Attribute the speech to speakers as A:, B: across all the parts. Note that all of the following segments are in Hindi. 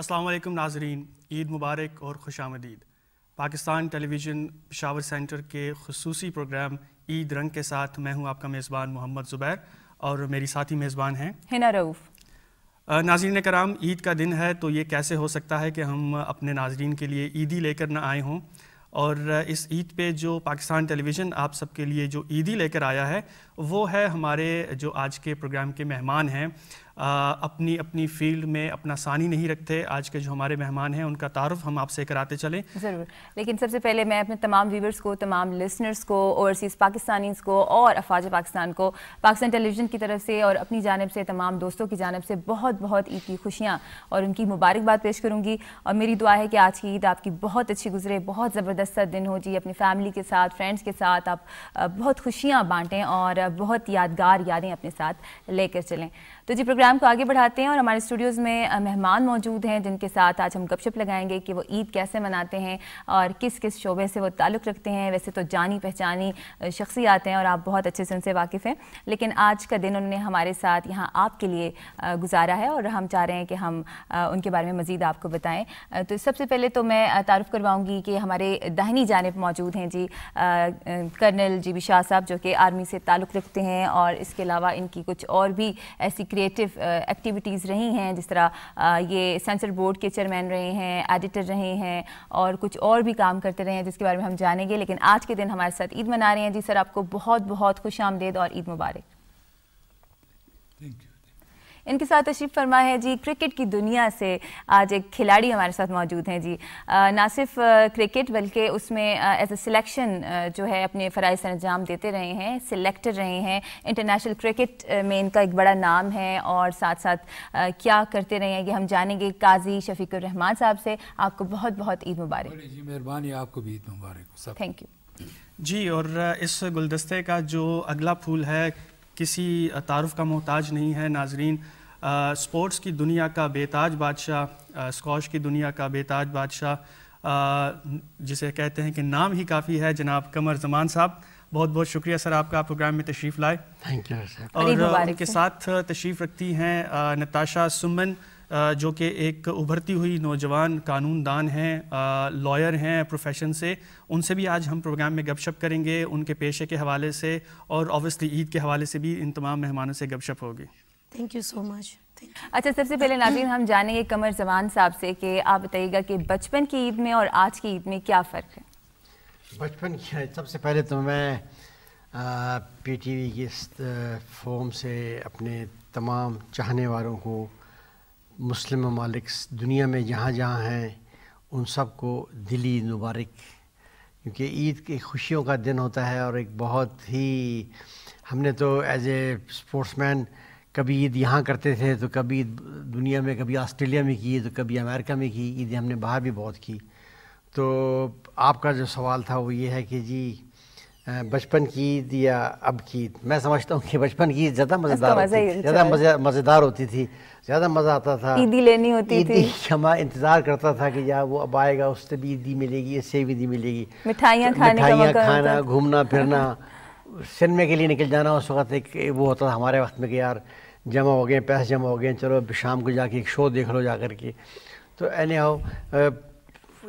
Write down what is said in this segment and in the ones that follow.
A: अस्सलाम नाजरीन ईद मुबारक और खुश आमदीद पाकिस्तान टेलीविज़न पिशावर सेंटर के खसूसी प्रोग्राम ईद रंग के साथ मैं हूँ आपका मेज़बान मोहम्मद ज़ुबैर और मेरी साथी मेज़बान हैं हिना रऊफ़ नाजरीन कराम ईद का दिन है तो ये कैसे हो सकता है कि हम अपने नाजरीन के लिए ईदी लेकर ना आए हों और इस ईद पे जो पाकिस्तान टेलीविज़न आप सबके लिए जो ईदी लेकर आया है वो है हमारे जो आज के प्रोग्राम के मेहमान हैं अपनी अपनी फील्ड में अपना सानी नहीं रखते आज के जो हमारे मेहमान हैं उनका तारफ़ हम आपसे कराते चलें
B: ज़रूर लेकिन सबसे पहले मैं अपने तमाम व्यूवर्स को तमाम लिसनर्स को ओवरसीज़ पाकिस्तानीज़ को और अफवाज पाकिस्तान को पाकिस्तान टेलीविज़न की तरफ से और अपनी जानब से तमाम दोस्तों की जानब से बहुत बहुत ईद की खुशियाँ और उनकी मुबारकबाद पेश करूँगी और मेरी दुआ है कि आज की ईद आपकी बहुत अच्छी गुजरे बहुत ज़बरदस्त दिन हो जी अपनी फैमिली के साथ फ्रेंड्स के साथ आप बहुत खुशियाँ बाँटें और बहुत यादगार यादें अपने साथ लेकर चलें तो जी प्रोग्राम को आगे बढ़ाते हैं और हमारे स्टूडियोज़ में मेहमान मौजूद हैं जिनके साथ आज हम गपशप लगाएंगे कि वो ईद कैसे मनाते हैं और किस किस शोबे से वो ताल्लुक़ रखते हैं वैसे तो जानी पहचानी शख्सियात हैं और आप बहुत अच्छे से उनसे वाकिफ़ हैं लेकिन आज का दिन उन्होंने हमारे साथ यहाँ आपके लिए गुजारा है और हम चाह रहे हैं कि हम उनके बारे में मज़ीद आपको बताएँ तो सबसे पहले तो मैं तारफ़ करवाऊँगी कि हमारे दाहनी जानब मौजूद हैं जी कर्नल जी बी शाह साहब जो कि आर्मी से ताल्लुक़ रखते हैं और इसके अलावा इनकी कुछ और भी ऐसी क्रिएटिव एक्टिविटीज़ uh, रही हैं जिस तरह uh, ये सेंसर बोर्ड के चेयरमैन रहे हैं एडिटर रहे हैं और कुछ और भी काम करते रहे हैं जिसके बारे में हम जानेंगे लेकिन आज के दिन हमारे साथ ईद मना रहे हैं जी सर आपको बहुत बहुत खुश आमदेद और ईद मुबारक थैंक यू इनके साथ तशरीफ़ फरमा है जी क्रिकेट की दुनिया से आज एक खिलाड़ी हमारे साथ मौजूद हैं जी ना सिर्फ क्रिकेट बल्कि उसमें एज ए सिलेक्शन जो है अपने फ़राज़ सर अंजाम देते रहे हैं सिलेक्टर रहे हैं इंटरनेशनल क्रिकेट में इनका एक बड़ा नाम है और साथ साथ क्या करते रहे हैं ये हम जानेंगे काजी शफीक रहमान साहब से आपको बहुत बहुत ईद मुबारक
C: जी मेहरबानी आपको
B: भी ईद मुबारक थैंक यू
A: जी और इस गुलदस्ते का जो अगला फूल है किसी तारफ़ का मोहताज नहीं है नाजरीन स्पोर्ट्स की दुनिया का बेताज बादशाह स्कॉश की दुनिया का बेताज बादशाह जिसे कहते हैं कि नाम ही काफ़ी है जनाब कमर जमान साहब बहुत बहुत शुक्रिया सर आपका प्रोग्राम में तशरीफ़ लाए
D: थैंक यू सर
A: और उनके साथ तशरीफ़ रखती हैं नताशा सुमन जो कि एक उभरती हुई नौजवान कानून दान हैं लॉयर हैं प्रोफेशन से उनसे भी आज हम प्रोग्राम में गपशप करेंगे उनके पेशे के हवाले से और ऑब्वियसली ईद के हवाले से भी इन तमाम मेहमानों से गपशप होगी
E: थैंक यू सो मच अच्छा सबसे पहले नाजीन हम
B: जानेंगे कमर जमान साहब से कि आप बताइएगा कि बचपन की ईद में और आज की ईद में क्या फ़र्क
D: है बचपन की हाँ, सबसे पहले तो मैं पी टी वी की फॉर्म से अपने तमाम चाहने वालों को मुस्लिम ममालिक दुनिया में जहाँ जहाँ हैं उन सबको दिली मुबारक क्योंकि ईद की खुशियों का दिन होता है और एक बहुत ही हमने तो एज ए स्पोर्ट्समैन मैन कभी ईद यहाँ करते थे तो कभी दुनिया में कभी ऑस्ट्रेलिया में की तो कभी अमेरिका में की ईद हमने बाहर भी बहुत की तो आपका जो सवाल था वो ये है कि जी बचपन की ईद या अब की ईद मैं समझता हूँ कि बचपन की ईद ज़्यादा मज़ेदार ज़्यादा मज़े मज़ेदार होती थी ज़्यादा मज़ा आता था ईदी
B: लेनी होती ईदी थी
D: हमारा इंतज़ार करता था कि यार वो अब आएगा उससे भी ईदी मिलेगी इससे भी ईदी मिलेगी
B: मिठाइयाँ तो खाने मिठाइयाँ खाना
D: घूमना फिरना सिनेमे के लिए निकल जाना उस वक्त एक वो होता था हमारे वक्त में कि यार जमा हो गए पैसे जमा हो गए चलो शाम को जाके एक शो देख लो जा कर के तो एनी हाउ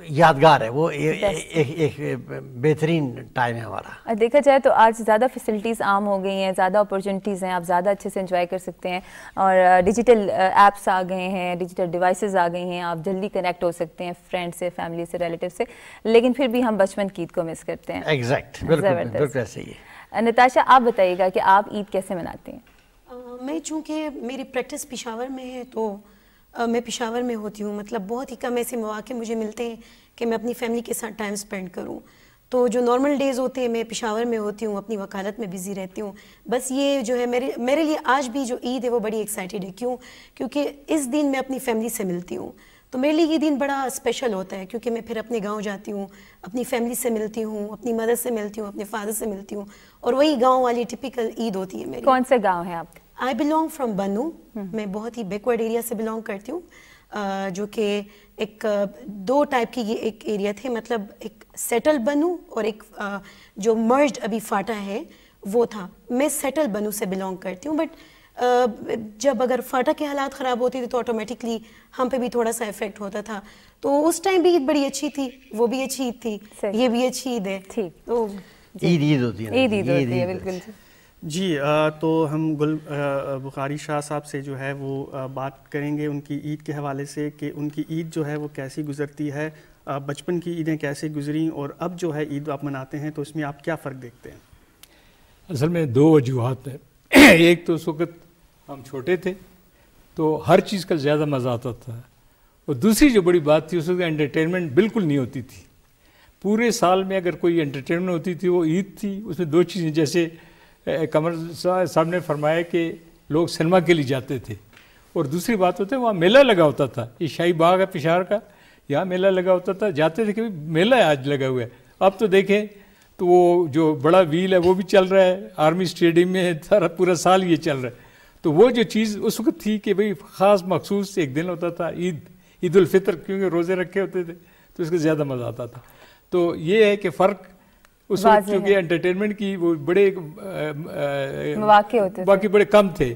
D: यादगार है वो ए, ए, एक, एक बेहतरीन टाइम है हमारा
B: देखा जाए तो आज ज़्यादा फैसिलिटीज़ आम हो गई हैं ज़्यादा अपॉर्चुनिटीज़ हैं आप ज़्यादा अच्छे से इंजॉय कर सकते हैं और डिजिटल ऐप्स आ गए हैं डिजिटल डिवाइसेस आ गई हैं आप जल्दी कनेक्ट हो सकते हैं फ्रेंड से फैमिली से रिलेटिव से लेकिन फिर भी हम बचपन की ईद को मिस करते हैं एग्जैक्ट बिल्कुल नताशा आप बताइएगा कि आप ईद कैसे मनाते हैं
E: मैं चूँकि मेरी प्रैक्टिस पिशावर में है तो मैं पिशावर में होती हूँ मतलब बहुत ही कम ऐसे मौाक़े मुझे मिलते हैं कि मैं अपनी फैमिली के साथ टाइम स्पेंड करूँ तो जो नॉर्मल डेज़ होते हैं मैं पिशावर में होती हूँ अपनी वकालत में बिज़ी रहती हूँ बस ये जो है मेरे मेरे लिए आज भी जो ईद है वो बड़ी एक्साइटेड है क्यों क्योंकि इस दिन मैं अपनी फैमिली से मिलती हूँ तो मेरे लिए ये दिन बड़ा स्पेशल होता है क्योंकि मैं फिर अपने गांव जाती हूँ अपनी फैमिली से मिलती हूँ अपनी मदर से मिलती हूँ अपने फादर से मिलती हूँ और वही गांव वाली टिपिकल ईद होती है मेरी कौन से गांव है आप आई बिलोंग फ्राम बनू मैं बहुत ही बैकवर्ड एरिया से बिलोंग करती हूँ uh, जो कि एक दो टाइप की ये एक एरिया थे मतलब एक सेटल बनू और एक uh, जो मर्ज अभी फाटा है वो था मैं सेटल बनू से बिलोंग करती हूँ बट जब अगर फाटा के हालात ख़राब होते थे तो ऑटोमेटिकली हम पे भी थोड़ा सा इफेक्ट होता था तो उस टाइम भी ईद बड़ी अच्छी थी वो भी अच्छी ईद थी ये भी अच्छी ईद है ठीक तो ईद ईद होती है ईद ईद होती है बिल्कुल
A: जी आ, तो हम गुल बुखारी शाह साहब से जो है वो आ, बात करेंगे उनकी ईद के हवाले से कि उनकी ईद जो है वो कैसी गुजरती है बचपन की ईदें कैसे गुजरी और अब जो है ईद आप मनाते हैं तो इसमें आप क्या फ़र्क देखते हैं
F: असल में दो वजूहत हैं एक तो उस वक़्त हम छोटे थे तो हर चीज़ का ज़्यादा मज़ा आता था और दूसरी जो बड़ी बात थी उस वक्त एंटरटेनमेंट बिल्कुल नहीं होती थी पूरे साल में अगर कोई एंटरटेनमेंट होती थी वो ईद थी उसमें दो चीज़ें जैसे कमर साहब ने फरमाया कि लोग सिनेमा के लिए जाते थे और दूसरी बात होती है वहाँ मेला लगा होता था ये शाही बाग है पिशार का यहाँ मेला लगा होता था जाते थे कि मेला है आज लगा हुआ है अब तो देखें तो वो जो बड़ा व्हील है वो भी चल रहा है आर्मी स्टेडियम में सारा पूरा साल ये चल रहा है तो वो जो चीज़ उस वक्त थी कि भाई ख़ास मखसूस एक दिन होता था ईद ईद क्योंकि रोज़े रखे होते थे तो इसका ज़्यादा मज़ा आता था तो ये है कि फ़र्क उस वक्त क्योंकि एंटरटेनमेंट की वो बड़े वाक्य होते बाकी बड़े कम थे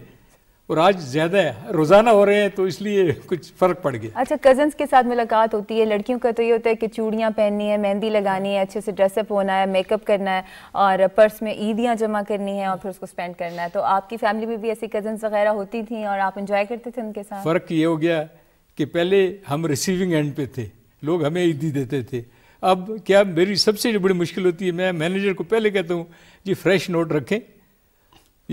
F: और आज ज़्यादा है रोज़ाना हो रहे हैं तो इसलिए कुछ फ़र्क पड़ गया
B: अच्छा कजन्स के साथ मुलाकात होती है लड़कियों का तो ये होता है कि चूड़ियाँ पहननी है मेहंदी लगानी है अच्छे से ड्रेसअप होना है मेकअप करना है और पर्स में ईदियाँ जमा करनी है और फिर उसको स्पेंड करना है तो आपकी फैमिली में भी ऐसी कजन्स वगैरह होती थी और आप इंजॉय करते थे उनके साथ
F: फ़र्क ये हो गया कि पहले हम रिसीविंग एंड पे थे लोग हमें ईदी देते थे अब क्या मेरी सबसे बड़ी मुश्किल होती है मैं मैनेजर को पहले कहता हूँ जी फ्रेश नोट रखें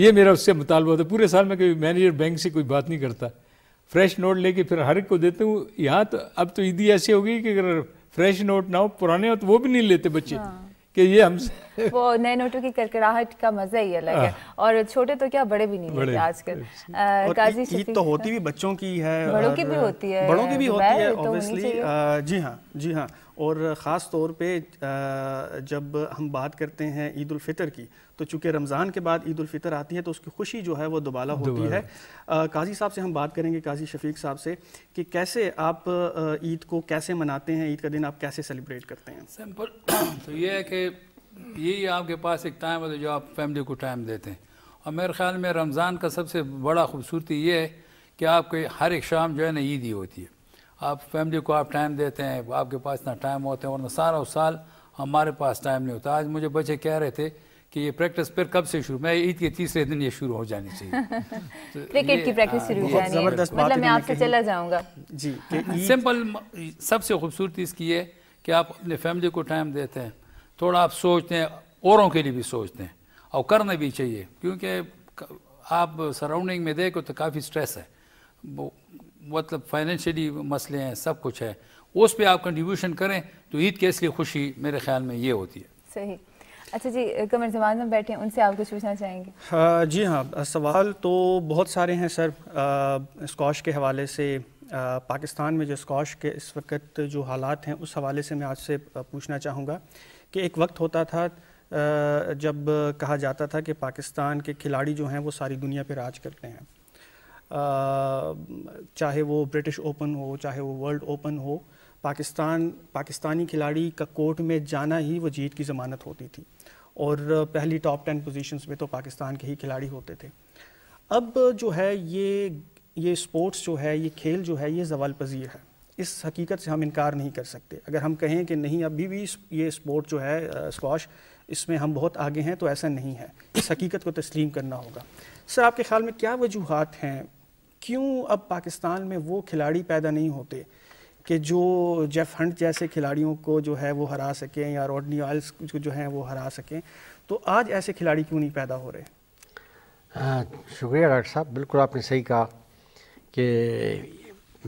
F: ये मेरा उससे मुतालबा है पूरे साल में कभी मैनेजर बैंक से कोई बात नहीं करता फ्रेश नोट लेके फिर हर एक को देता हूँ यहाँ तो अब तो ईदी ऐसी हो गई कि अगर फ्रेश नोट ना हो पुराने हो तो वो भी नहीं लेते बच्चे हाँ। कि ये हमसे
B: वो नए नोटों की करकराहट का मजा ही अलग है हाँ। और छोटे तो क्या बड़े भी नहीं बड़े आजकल काजी ईद तो होती भी
A: बच्चों की है बड़ों की भी होती है बड़ों की भी होती है ऑब्वियसली तो जी हाँ जी हाँ और ख़ास तौर पे जब हम बात करते हैं ईद फ़ितर की तो चूँकि रमज़ान के बाद ईद फ़ितर आती है तो उसकी खुशी जो है वो दोबारा होती है आ, काजी साहब से हम बात करेंगे काजी शफीक साहब से कि कैसे आप ईद को कैसे मनाते हैं ईद का दिन आप कैसे सेलिब्रेट करते हैं
C: सिंपल तो ये है कि यही आपके पास एक टाइम है तो जो आप फैमिली को टाइम देते हैं और मेरे ख्याल में रमज़ान का सबसे बड़ा खूबसूरती ये है कि आपके हर एक शाम जो है ना ईद ही होती है आप फैमिली को आप टाइम देते हैं आपके पास इतना टाइम होते हैं वरना सारा साल हमारे पास टाइम नहीं होता आज मुझे बच्चे कह रहे थे कि ये प्रैक्टिस फिर कब से शुरू मैं ईद के तीसरे दिन ये शुरू हो जानी
B: चाहिए तो क्रिकेट की प्रैक्टिस शुरू हो जानी मतलब मैं आपसे चला जाऊंगा
C: जी हाँ, हाँ। सिंपल सबसे खूबसूरती इसकी है कि आप अपने फैमिली को टाइम देते हैं थोड़ा आप सोचते हैं औरों के लिए भी सोचते हैं और करना भी चाहिए क्योंकि आप सराउंडिंग में देखो तो काफ़ी स्ट्रेस है मतलब फाइनेंशियली मसले हैं सब कुछ है उस पर आप कंट्रीब्यूशन करें तो ईद के इसलिए खुशी मेरे ख्याल में ये होती है
B: सही अच्छा जी कमर जमान में बैठे उनसे आप कुछ पूछना चाहेंगे
C: हाँ जी
A: हाँ सवाल तो बहुत सारे हैं सर स्कॉश के हवाले से आ, पाकिस्तान में जो स्कॉश के इस वक्त जो हालात हैं उस हवाले से मैं आपसे पूछना चाहूँगा कि एक वक्त होता था जब कहा जाता था कि पाकिस्तान के खिलाड़ी जो हैं वो सारी दुनिया पर राज करते हैं चाहे वो ब्रिटिश ओपन हो चाहे वो वर्ल्ड ओपन हो पाकिस्तान पाकिस्तानी खिलाड़ी का कोर्ट में जाना ही वो जीत की ज़मानत होती थी और पहली टॉप टेन पोजीशंस में तो पाकिस्तान के ही खिलाड़ी होते थे अब जो है ये ये स्पोर्ट्स जो है ये खेल जो है ये जवाल पजीर है इस हकीकत से हम इनकार नहीं कर सकते अगर हम कहें कि नहीं अभी भी ये स्पोर्ट जो है स्कोश इसमें हम बहुत आगे हैं तो ऐसा नहीं है इस हकीकत को तस्लीम करना होगा सर आपके ख्याल में क्या वजूहत हैं क्यों अब पाकिस्तान में वो खिलाड़ी पैदा नहीं होते कि जो जेफ हंट जैसे खिलाड़ियों को जो है वो हरा सकें या रॉडनी आयल्स को जो हैं वो हरा सकें तो आज ऐसे खिलाड़ी क्यों नहीं पैदा हो रहे
D: हाँ, शुक्रिया डॉक्टर साहब बिल्कुल आपने सही कहा कि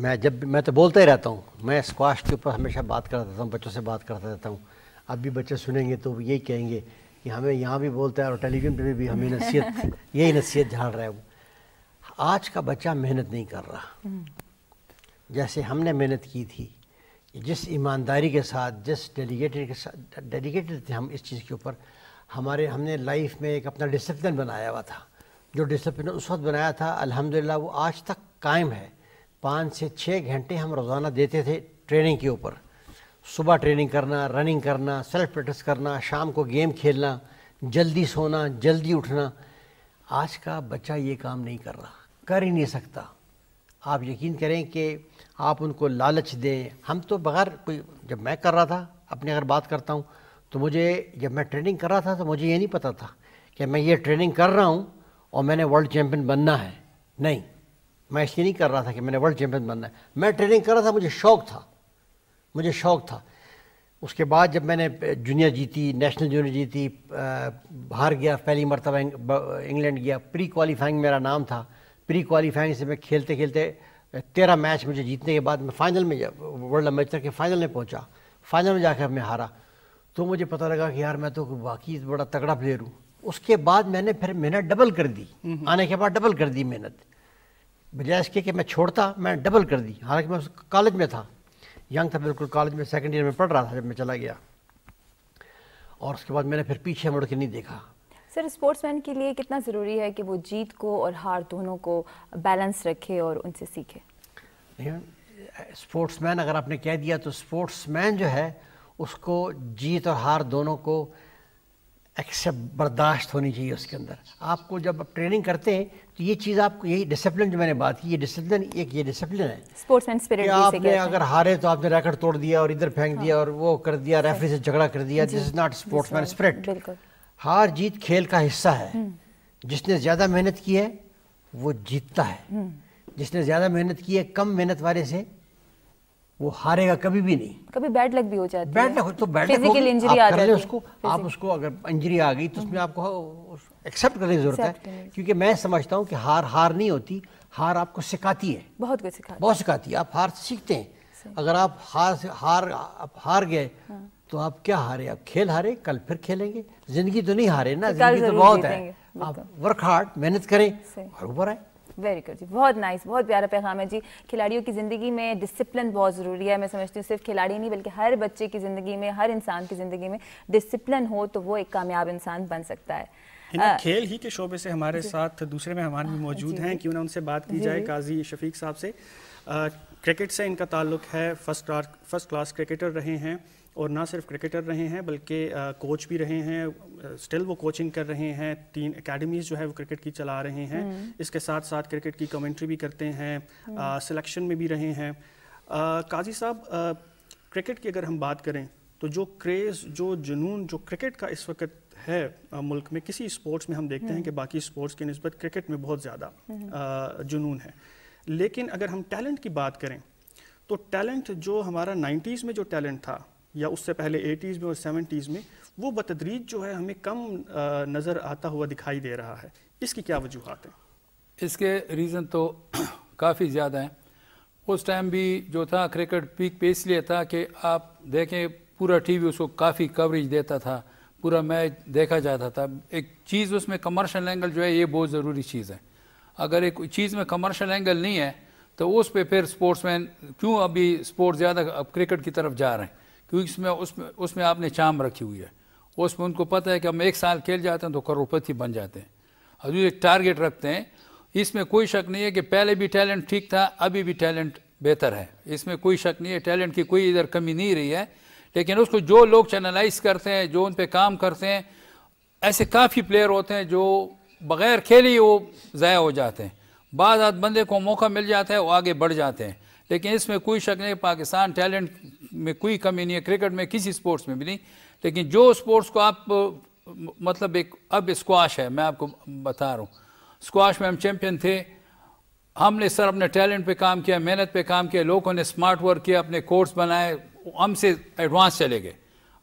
D: मैं जब मैं तो बोलता ही रहता हूँ मैं स्क्वाश के ऊपर हमेशा बात करता रहता हूँ बच्चों से बात करता रहता हूँ अब भी बच्चे सुनेंगे तो यही कहेंगे कि हमें यहाँ भी बोलता है और टेलीविज़न पर भी हमें नसीहत यही नसीहत झाड़ रहा है वो आज का बच्चा मेहनत नहीं कर रहा जैसे हमने मेहनत की थी जिस ईमानदारी के साथ जिस डेलीगेटेड के साथ डेलीगेटेड थे हम इस चीज़ के ऊपर हमारे हमने लाइफ में एक अपना डिसिप्लिन बनाया हुआ था जो डिसिप्लिन उस वक्त बनाया था अल्हम्दुलिल्लाह वो आज तक कायम है पाँच से छः घंटे हम रोज़ाना देते थे ट्रेनिंग के ऊपर सुबह ट्रेनिंग करना रनिंग करना सेल्फ प्रैक्टिस करना शाम को गेम खेलना जल्दी सोना जल्दी उठना आज का बच्चा ये काम नहीं कर रहा कर ही नहीं सकता आप यकीन करें कि आप उनको लालच दें हम तो बगैर कोई जब मैं कर रहा था अपनी अगर बात करता हूँ तो मुझे जब मैं ट्रेनिंग कर रहा था तो मुझे ये नहीं पता था कि मैं ये ट्रेनिंग कर रहा हूँ और मैंने वर्ल्ड चैम्पियन बनना है नहीं मैं इसलिए नहीं कर रहा था कि मैंने वर्ल्ड चैम्पियन बनना है मैं ट्रेनिंग कर रहा था मुझे शौक़ था मुझे शौक़ था उसके बाद जब मैंने जूनियर जीती नेशनल जूनियर जीती बाहर गया पहली मरतबा इंग्लैंड गया प्री क्वालिफाइंग मेरा नाम था प्री क्वालिफाइंग से मैं खेलते खेलते तेरह मैच मुझे जीतने के बाद मैं फाइनल में वर्ल्ड तक के फाइनल में पहुंचा फाइनल में जाकर मैं हारा तो मुझे पता लगा कि यार मैं तो वाकई बड़ा तगड़ा प्लेयर हूँ उसके बाद मैंने फिर मेहनत डबल कर दी हम्म, हम्म। आने के बाद डबल कर दी मेहनत बजाय इसके कि मैं छोड़ता मैं डबल कर दी हालांकि मैं कॉलेज में था यंग था बिल्कुल कॉलेज में सेकेंड ईयर में पढ़ रहा था जब मैं चला गया और उसके बाद मैंने फिर पीछे मुड़ के नहीं देखा
B: सर स्पोर्ट्समैन के लिए कितना ज़रूरी है कि वो जीत को और हार दोनों को बैलेंस रखे और उनसे सीखे
D: स्पोर्ट्समैन अगर आपने कह दिया तो स्पोर्ट्समैन जो है उसको जीत और हार दोनों को एक्सेप्ट बर्दाश्त होनी चाहिए उसके अंदर आपको जब आप ट्रेनिंग करते हैं तो ये चीज़ आपको यही डिसिप्लिन जो मैंने बात की ये डिसिप्लिन एक ये डिसिप्लिन है
B: स्पोर्ट्समैन स्पिरिट आपने अगर
D: हारे तो आपने रैकेट तोड़ दिया और इधर फेंक हाँ। दिया और वो कर दिया रेफरी से झगड़ा कर दिया this is not sportsman spirit हार जीत खेल का हिस्सा है हम्म। जिसने ज़्यादा मेहनत की है वो जीतता है
B: हम्म।
D: जिसने ज़्यादा मेहनत की है कम मेहनत वाले से वो हारेगा कभी भी नहीं
B: कभी बैड लक भी हो जाती बैड लक तो बैड लक इंजरी आ जाती उसको आप
D: उसको अगर इंजरी आ गई तो उसमें हम्म। आपको एक्सेप्ट करने की जरूरत है क्योंकि मैं समझता हूँ कि हार हार नहीं होती हार आपको सिखाती है बहुत कुछ सिखाती बहुत सिखाती है आप हार सीखते हैं अगर आप हार हार आप हार गए हाँ। तो आप क्या हारे आप खेल हारे कल फिर खेलेंगे जिंदगी तो नहीं हारे ना तो जिंदगी तो बहुत है आप वर्क हार्ड मेहनत करें और ऊपर आए
B: वेरी गुड जी बहुत नाइस nice, बहुत प्यारा पैगाम है जी खिलाड़ियों की ज़िंदगी में डिसिप्लिन बहुत ज़रूरी है मैं समझती हूँ सिर्फ खिलाड़ी नहीं बल्कि हर बच्चे की ज़िंदगी में हर इंसान की ज़िंदगी में डिसिप्लिन हो तो वो एक कामयाब इंसान बन सकता
A: है खेल ही के शोबे से हमारे साथ दूसरे मेहमान भी हाँ, मौजूद हैं क्यों ना उनसे बात की जाए काजी शफीक साहब से क्रिकेट से इनका ताल्लुक है first class first class cricketer रहे हैं और ना सिर्फ क्रिकेटर रहे हैं बल्कि कोच भी रहे हैं स्टिल वो कोचिंग कर रहे हैं तीन एकेडमीज़ जो है वो क्रिकेट की चला रहे हैं हम्म। इसके साथ साथ क्रिकेट की कमेंट्री भी करते हैं सिलेक्शन हम्म। में भी रहे हैं काजी साहब क्रिकेट की अगर हम बात करें तो जो क्रेज़ जो जुनून जो क्रिकेट का इस वक्त है आ, मुल्क में किसी स्पोर्ट्स में हम देखते हैं हम्म। कि बाकी स्पोर्ट्स की नस्बत क्रिकेट में बहुत ज़्यादा जुनून है लेकिन अगर हम टैलेंट की बात करें तो टैलेंट जो हमारा 90s में जो टैलेंट था या उससे पहले एटीज़ में और सेवेंटीज़ में वो बतदरीज जो है हमें कम नज़र आता हुआ दिखाई दे रहा है इसकी क्या
C: वजूहत हैं इसके रीज़न तो काफ़ी ज़्यादा हैं उस टाइम भी जो था क्रिकेट पीक पे इसलिए था कि आप देखें पूरा टीवी उसको काफ़ी कवरेज देता था पूरा मैच देखा जाता था एक चीज़ उसमें कमर्शल एंगल जो है ये बहुत ज़रूरी चीज़ है अगर एक चीज़ में कमर्शल एंगल नहीं है तो उस पर फिर स्पोर्ट्समैन क्यों अभी स्पोर्ट्स ज़्यादा अब क्रिकेट की तरफ जा रहे हैं क्योंकि उसमें उसमें उसमें आपने चाम रखी हुई है उसमें उनको पता है कि हम एक साल खेल जाते हैं तो करोड़पति बन जाते हैं हजूर एक टारगेट रखते हैं इसमें कोई शक नहीं है कि पहले भी टैलेंट ठीक था अभी भी टैलेंट बेहतर है इसमें कोई शक नहीं है टैलेंट की कोई इधर कमी नहीं रही है लेकिन उसको जो लोग चैनलाइज करते हैं जो उन पर काम करते हैं ऐसे काफ़ी प्लेयर होते हैं जो बग़ैर खेले ही वो ज़ाया हो जाते हैं बाद बंदे को मौका मिल जाता है वो आगे बढ़ जाते हैं लेकिन इसमें कोई शक नहीं पाकिस्तान टैलेंट में कोई कमी नहीं है क्रिकेट में किसी स्पोर्ट्स में भी नहीं लेकिन जो स्पोर्ट्स को आप मतलब एक अब स्क्वाश है मैं आपको बता रहा हूँ स्क्वाश में हम चैम्पियन थे हमने सर अपने टैलेंट पे काम किया मेहनत पे काम किया लोगों ने स्मार्ट वर्क किया अपने कोर्स बनाए हमसे एडवांस चले गए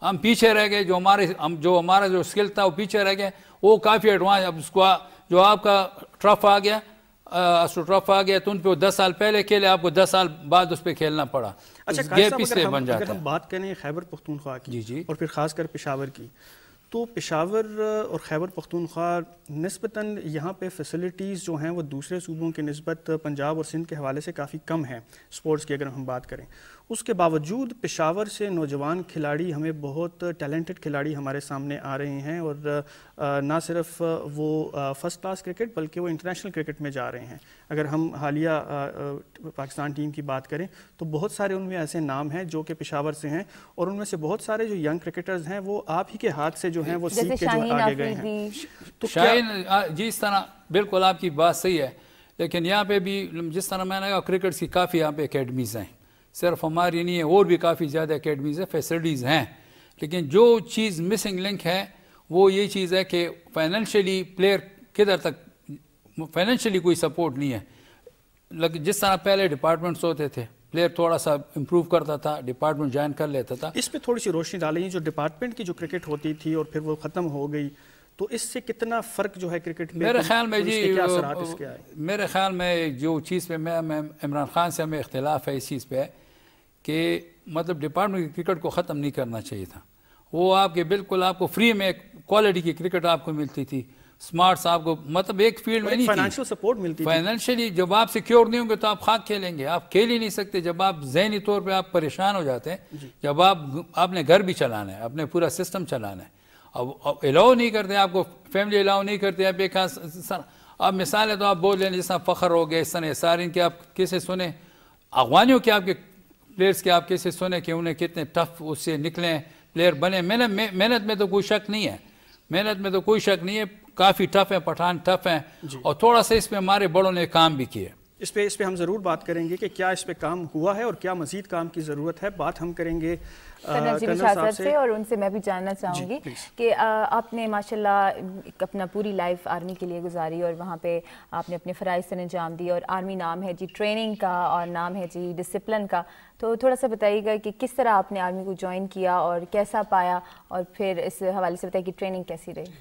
C: हम पीछे रह गए जो हमारे हम जो हमारा जो स्किल था वो पीछे रह गए वो काफ़ी एडवांस अब उसको जो आपका ट्रफ आ गया स्टोट्रफ आ गया तो उन पे वो दस साल पहले खेले आपको दस साल बाद उस पर खेलना पड़ा अच्छा गैप हम, बन जाता है हम
A: बात करें खैबर पख्तूनख्वा की जी जी और फिर खासकर पेशावर की तो पेशावर और खैबर पख्तूनख्वा नस्बता यहाँ पे फैसिलिटीज़ जो हैं वो दूसरे सूबों के नस्बत पंजाब और सिंध के हवाले से काफ़ी कम हैं स्पोर्ट्स की अगर हम बात करें उसके बावजूद पेशावर से नौजवान खिलाड़ी हमें बहुत टैलेंटेड खिलाड़ी हमारे सामने आ रहे हैं और ना सिर्फ वो फर्स्ट क्लास क्रिकेट बल्कि वो इंटरनेशनल क्रिकेट में जा रहे हैं अगर हम हालिया पाकिस्तान टीम की बात करें तो बहुत सारे उनमें ऐसे नाम हैं जो कि पेशावर से हैं और उनमें से बहुत सारे जो यंग क्रिकेटर्स हैं वो आप ही के हाथ से जो हैं वो सीख के जो आगे गए
C: हैं तो शाहीन जी इस तरह बिल्कुल आपकी बात सही है लेकिन यहाँ पे भी जिस तरह मैंने कहा क्रिकेट की काफ़ी यहाँ पे अकेडमीज़ हैं सिर्फ हमारी नहीं है और भी काफ़ी ज़्यादा अकेडमीज़ है फैसिलिटीज़ हैं लेकिन जो चीज़ मिसिंग लिंक है वो ये चीज़ है कि फाइनेंशियली प्लेयर किधर तक फाइनेंशियली कोई सपोर्ट नहीं है लग जिस तरह पहले डिपार्टमेंट्स होते थे प्लेयर थोड़ा सा इम्प्रूव करता था डिपार्टमेंट ज्वाइन कर लेता था इस पर थोड़ी सी रोशनी डाली जो डिपार्टमेंट की जो
A: क्रिकेट होती थी और फिर वो ख़त्म हो गई तो इससे कितना फ़र्क जो है क्रिकेट में तो मेरे ख्याल में जी
C: मेरे ख्याल में जो चीज़ पे मैं इमरान खान से हमें इख्तलाफ है इस चीज़ पर कि मतलब डिपार्टमेंट क्रिकेट को ख़त्म नहीं करना चाहिए था वो आपके बिल्कुल आपको फ्री में क्वालिटी की क्रिकेट आपको मिलती थी स्मार्ट आपको मतलब एक फील्ड में नहीं फाइनेंशियल सपोर्ट मिलती फाइनेंशियली जब आप सिक्योर नहीं होंगे तो आप खाक खेलेंगे आप खेल ही नहीं सकते जब आप जहनी तौर पे आप परेशान हो जाते हैं जब आप आपने घर भी चलाना है अपने पूरा सिस्टम चलाना है अब अलाउ नहीं करते आपको फैमिली अलाउ नहीं करते आप एक अब मिसाल है तो आप बोल रहे हैं जिस फ़खर हो गए इस तरह सारिन आप किसे सुने अफगानियों के आपके प्लेयर्स के आप कैसे सुने कि उन्हें कितने टफ उससे निकलें प्लेयर बने मैंने मेहनत में तो कोई शक नहीं है मेहनत में तो कोई शक नहीं है काफ़ी टफ हैं पठान टफ हैं और थोड़ा सा इसमें हमारे बड़ों ने काम भी किया
A: इस पर इस पर हम ज़रूर बात करेंगे कि क्या इस पर काम हुआ है और क्या मज़ीद काम की ज़रूरत है बात हम करेंगे साहब से,
B: और उनसे मैं भी जानना चाहूँगी कि आपने माशाल्लाह अपना पूरी लाइफ आर्मी के लिए गुजारी और वहाँ पे आपने अपने फ़राइज से अंजाम दिया और आर्मी नाम है जी ट्रेनिंग का और नाम है जी डिसिप्लिन का तो थोड़ा सा बताइएगा कि किस तरह आपने आर्मी को ज्वाइन किया और कैसा पाया और फिर इस हवाले से बताइए कि ट्रेनिंग कैसी रही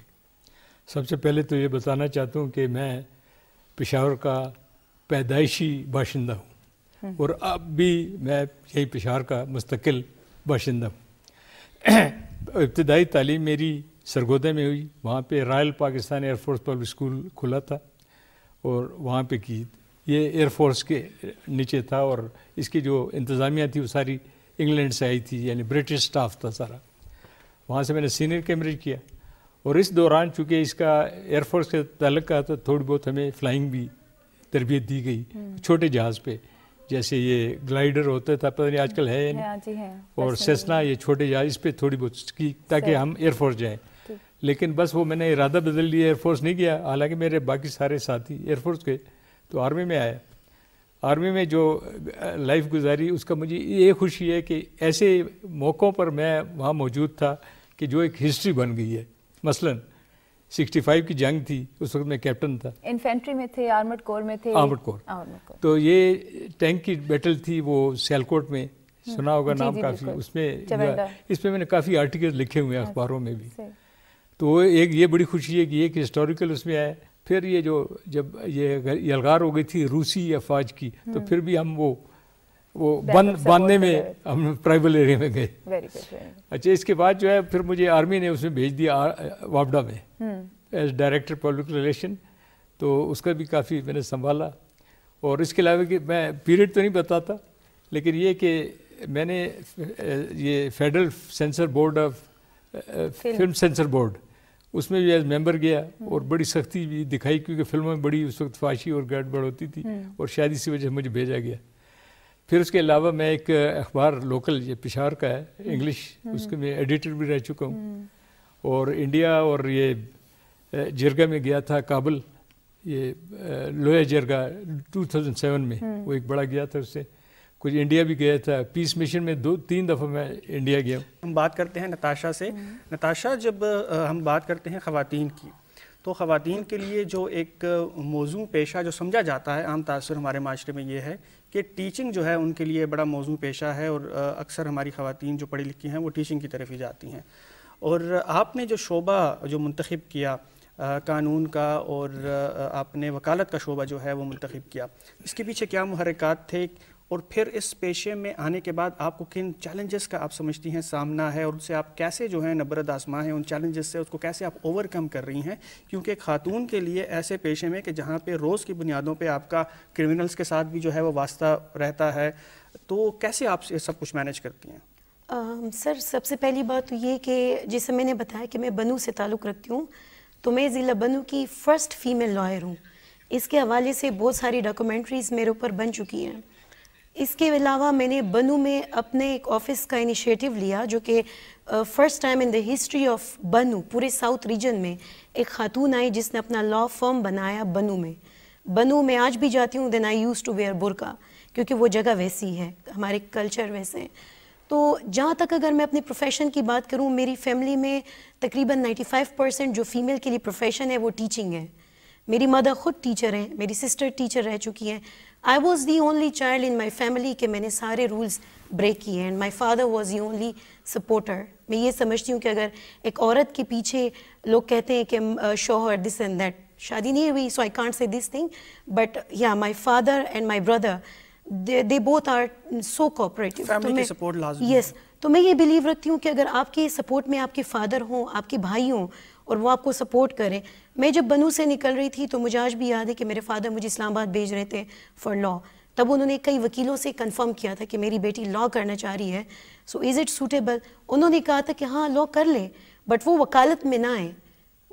F: सबसे पहले तो ये बताना चाहता हूँ कि मैं पिशावर का पैदाइशी बाशिंदा हूँ और अब भी मैं यही पेशार का मुस्तकिल बाशिंदा हूँ इब्तदाई तालीम मेरी सरगोदे में हुई वहाँ पे royal Pakistan air force public school खुला था और वहाँ पे की ये एयरफोर्स के नीचे था और इसकी जो इंतज़ामिया थी वो सारी इंग्लैंड से आई थी यानी ब्रिटिश स्टाफ था सारा वहाँ से मैंने सीनियर कैम्ब्रिज किया और इस दौरान चूँकि इसका एयरफोर्स के तलक का तो थोड़ी बहुत हमें फ्लाइंग भी तरबियत दी गई हम्म। छोटे जहाज़ पे जैसे ये ग्लाइडर होता था पता नहीं आजकल है, है, नहीं। हाँ, है और सेसना ये छोटे जहाज इस पर थोड़ी बहुत की ताकि हम एयरफोर्स जाएँ लेकिन बस वो मैंने इरादा बदल लिया एयरफोर्स नहीं गया हालांकि मेरे बाकी सारे साथी एयरफोर्स के तो आर्मी में आया आर्मी में जो लाइफ गुजारी उसका मुझे ये खुशी है कि ऐसे मौक़ों पर मैं वहाँ मौजूद था कि जो एक हिस्ट्री बन गई है मसलन 65 की जंग थी उस वक्त मैं कैप्टन था
B: इन्फेंट्री में थे आर्मड कोर में थे आर्मड कोर
F: तो ये टैंक की बैटल थी वो सियालकोट में हम्म। सुना होगा नाम काफ़ी उसमें इसमें मैंने काफ़ी आर्टिकल लिखे हुए हैं अच्छा, अखबारों में भी तो एक ये बड़ी खुशी है कि एक हिस्टोरिकल उसमें आया फिर ये जो जब ये अलगार हो गई थी रूसी अफवाज की तो हम्म। फिर भी हम वो वो बन बांधने में हम ट्राइबल एरिया में गए वेरी गुड अच्छा इसके बाद जो है फिर मुझे आर्मी ने उसमें भेज दिया वापडा में एज डायरेक्टर पब्लिक रिलेशन तो उसका भी काफ़ी मैंने संभाला और इसके अलावा कि मैं पीरियड तो नहीं बताता लेकिन ये कि मैंने ये federal censor board of film censor board उसमें भी एज मेंबर गया और बड़ी सख्ती भी दिखाई क्योंकि फिल्मों में बड़ी उस वक्त फाशी और गड़बड़ होती थी hmm. और शायद इसी वजह मुझे भेजा गया फिर उसके अलावा मैं एक अखबार लोकल ये पिशार का है इंग्लिश हम्म। उसके मैं एडिटर भी रह चुका हूँ हम्म। और इंडिया और ये जरगा में गया था काबुल ये लोया जरगा 2007 में हम्म। वो एक बड़ा गया था उससे कुछ इंडिया भी गया था पीस मिशन में दो तीन दफ़ा मैं इंडिया गया हम बात करते हैं नताशा से
A: नताशा जब हम बात करते हैं ख़वान की तो ख़वान के लिए जो एक मौजू पेशा जो समझा जाता है आम तसर हमारे माशरे में ये है कि टीचिंग जो है उनके लिए बड़ा मौजू पेशा है और अक्सर हमारी ख़वान जो पढ़ी लिखी हैं वो टीचिंग की तरफ ही जाती हैं और आपने जो शोबा जो मंतखब किया आ, कानून का और आपने वकालत का शोबा जो है वो मंतखब किया इसके पीछे क्या महरक़ात थे और फिर इस पेशे में आने के बाद आपको किन चैलेंजेस का आप समझती हैं सामना है और उनसे आप कैसे जो है नबरत आसमा है उन चैलेंजेस से उसको कैसे आप ओवरकम कर रही हैं क्योंकि खातून के लिए ऐसे पेशे में कि जहाँ पर रोज़ की बुनियादों पर आपका क्रिमिनल्स के साथ भी जो है वो वास्ता रहता है तो कैसे आप सब कुछ मैनेज करती
E: हैं सर सबसे पहली बात तो ये कि जैसे मैंने बताया कि मैं बनू से ताल्लुक़ रखती हूँ तो मैं ज़िला बनू की फ़र्स्ट फ़ीमेल लॉयर हूँ इसके हवाले से बहुत सारी डॉक्यूमेंट्रीज़ मेरे ऊपर बन चुकी हैं इसके अलावा मैंने बनू में अपने एक ऑफिस का इनिशिएटिव लिया जो कि first time in the history of Bannu पूरे साउथ रीजन में एक खातून आई जिसने अपना लॉ फर्म बनाया बनू में बनू में आज भी जाती हूँ then I used to wear burqa क्योंकि वो जगह वैसी है हमारे कल्चर वैसे हैं तो जहाँ तक अगर मैं अपने प्रोफेशन की बात करूँ मेरी फैमिली में तकरीबन 95 परसेंट जो फीमेल के लिए प्रोफेशन है वो टीचिंग है मेरी मदर ख़ुद टीचर हैं मेरी सिस्टर टीचर रह चुकी हैं I was the only child in my family के मैंने सारे रूल्स ब्रेक किए and my father was the only supporter मैं ये समझती हूँ कि अगर एक औरत के पीछे लोग कहते हैं कि शोहर दिस एंड दैट शादी नहीं हुई so I can't say this thing but yeah my father and my brother they both are so cooperative yes तो मैं ये बिलीव रखती हूँ कि अगर आपके सपोर्ट में आपके फादर हों आपके भाई हों और वो आपको सपोर्ट करें मैं जब बनू से निकल रही थी तो मुझे आज भी याद है कि मेरे फादर मुझे इस्लामाबाद भेज रहे थे फॉर लॉ तब उन्होंने कई वकीलों से कंफर्म किया था कि मेरी बेटी लॉ करना चाह रही है सो इज़ इट सूटेबल उन्होंने कहा था कि हाँ लॉ कर लें बट वो वकालत में ना आए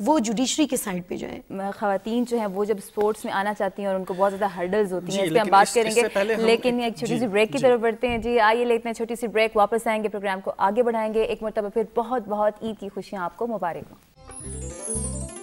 E: वो जुडिशरी के साइड पे जाए
B: खातन जो है वो जब स्पोर्ट्स में आना चाहती हैं और उनको बहुत ज़्यादा हर्डल्स होती हैं इस पर हम बात करेंगे लेकिन एक छोटी सी ब्रेक की तरफ बढ़ते हैं जी आइए लेते हैं छोटी सी ब्रेक वापस आएंगे प्रोग्राम को आगे बढ़ाएंगे एक मरतबा फिर बहुत बहुत ईद की खुशियाँ आपको मुबारक हों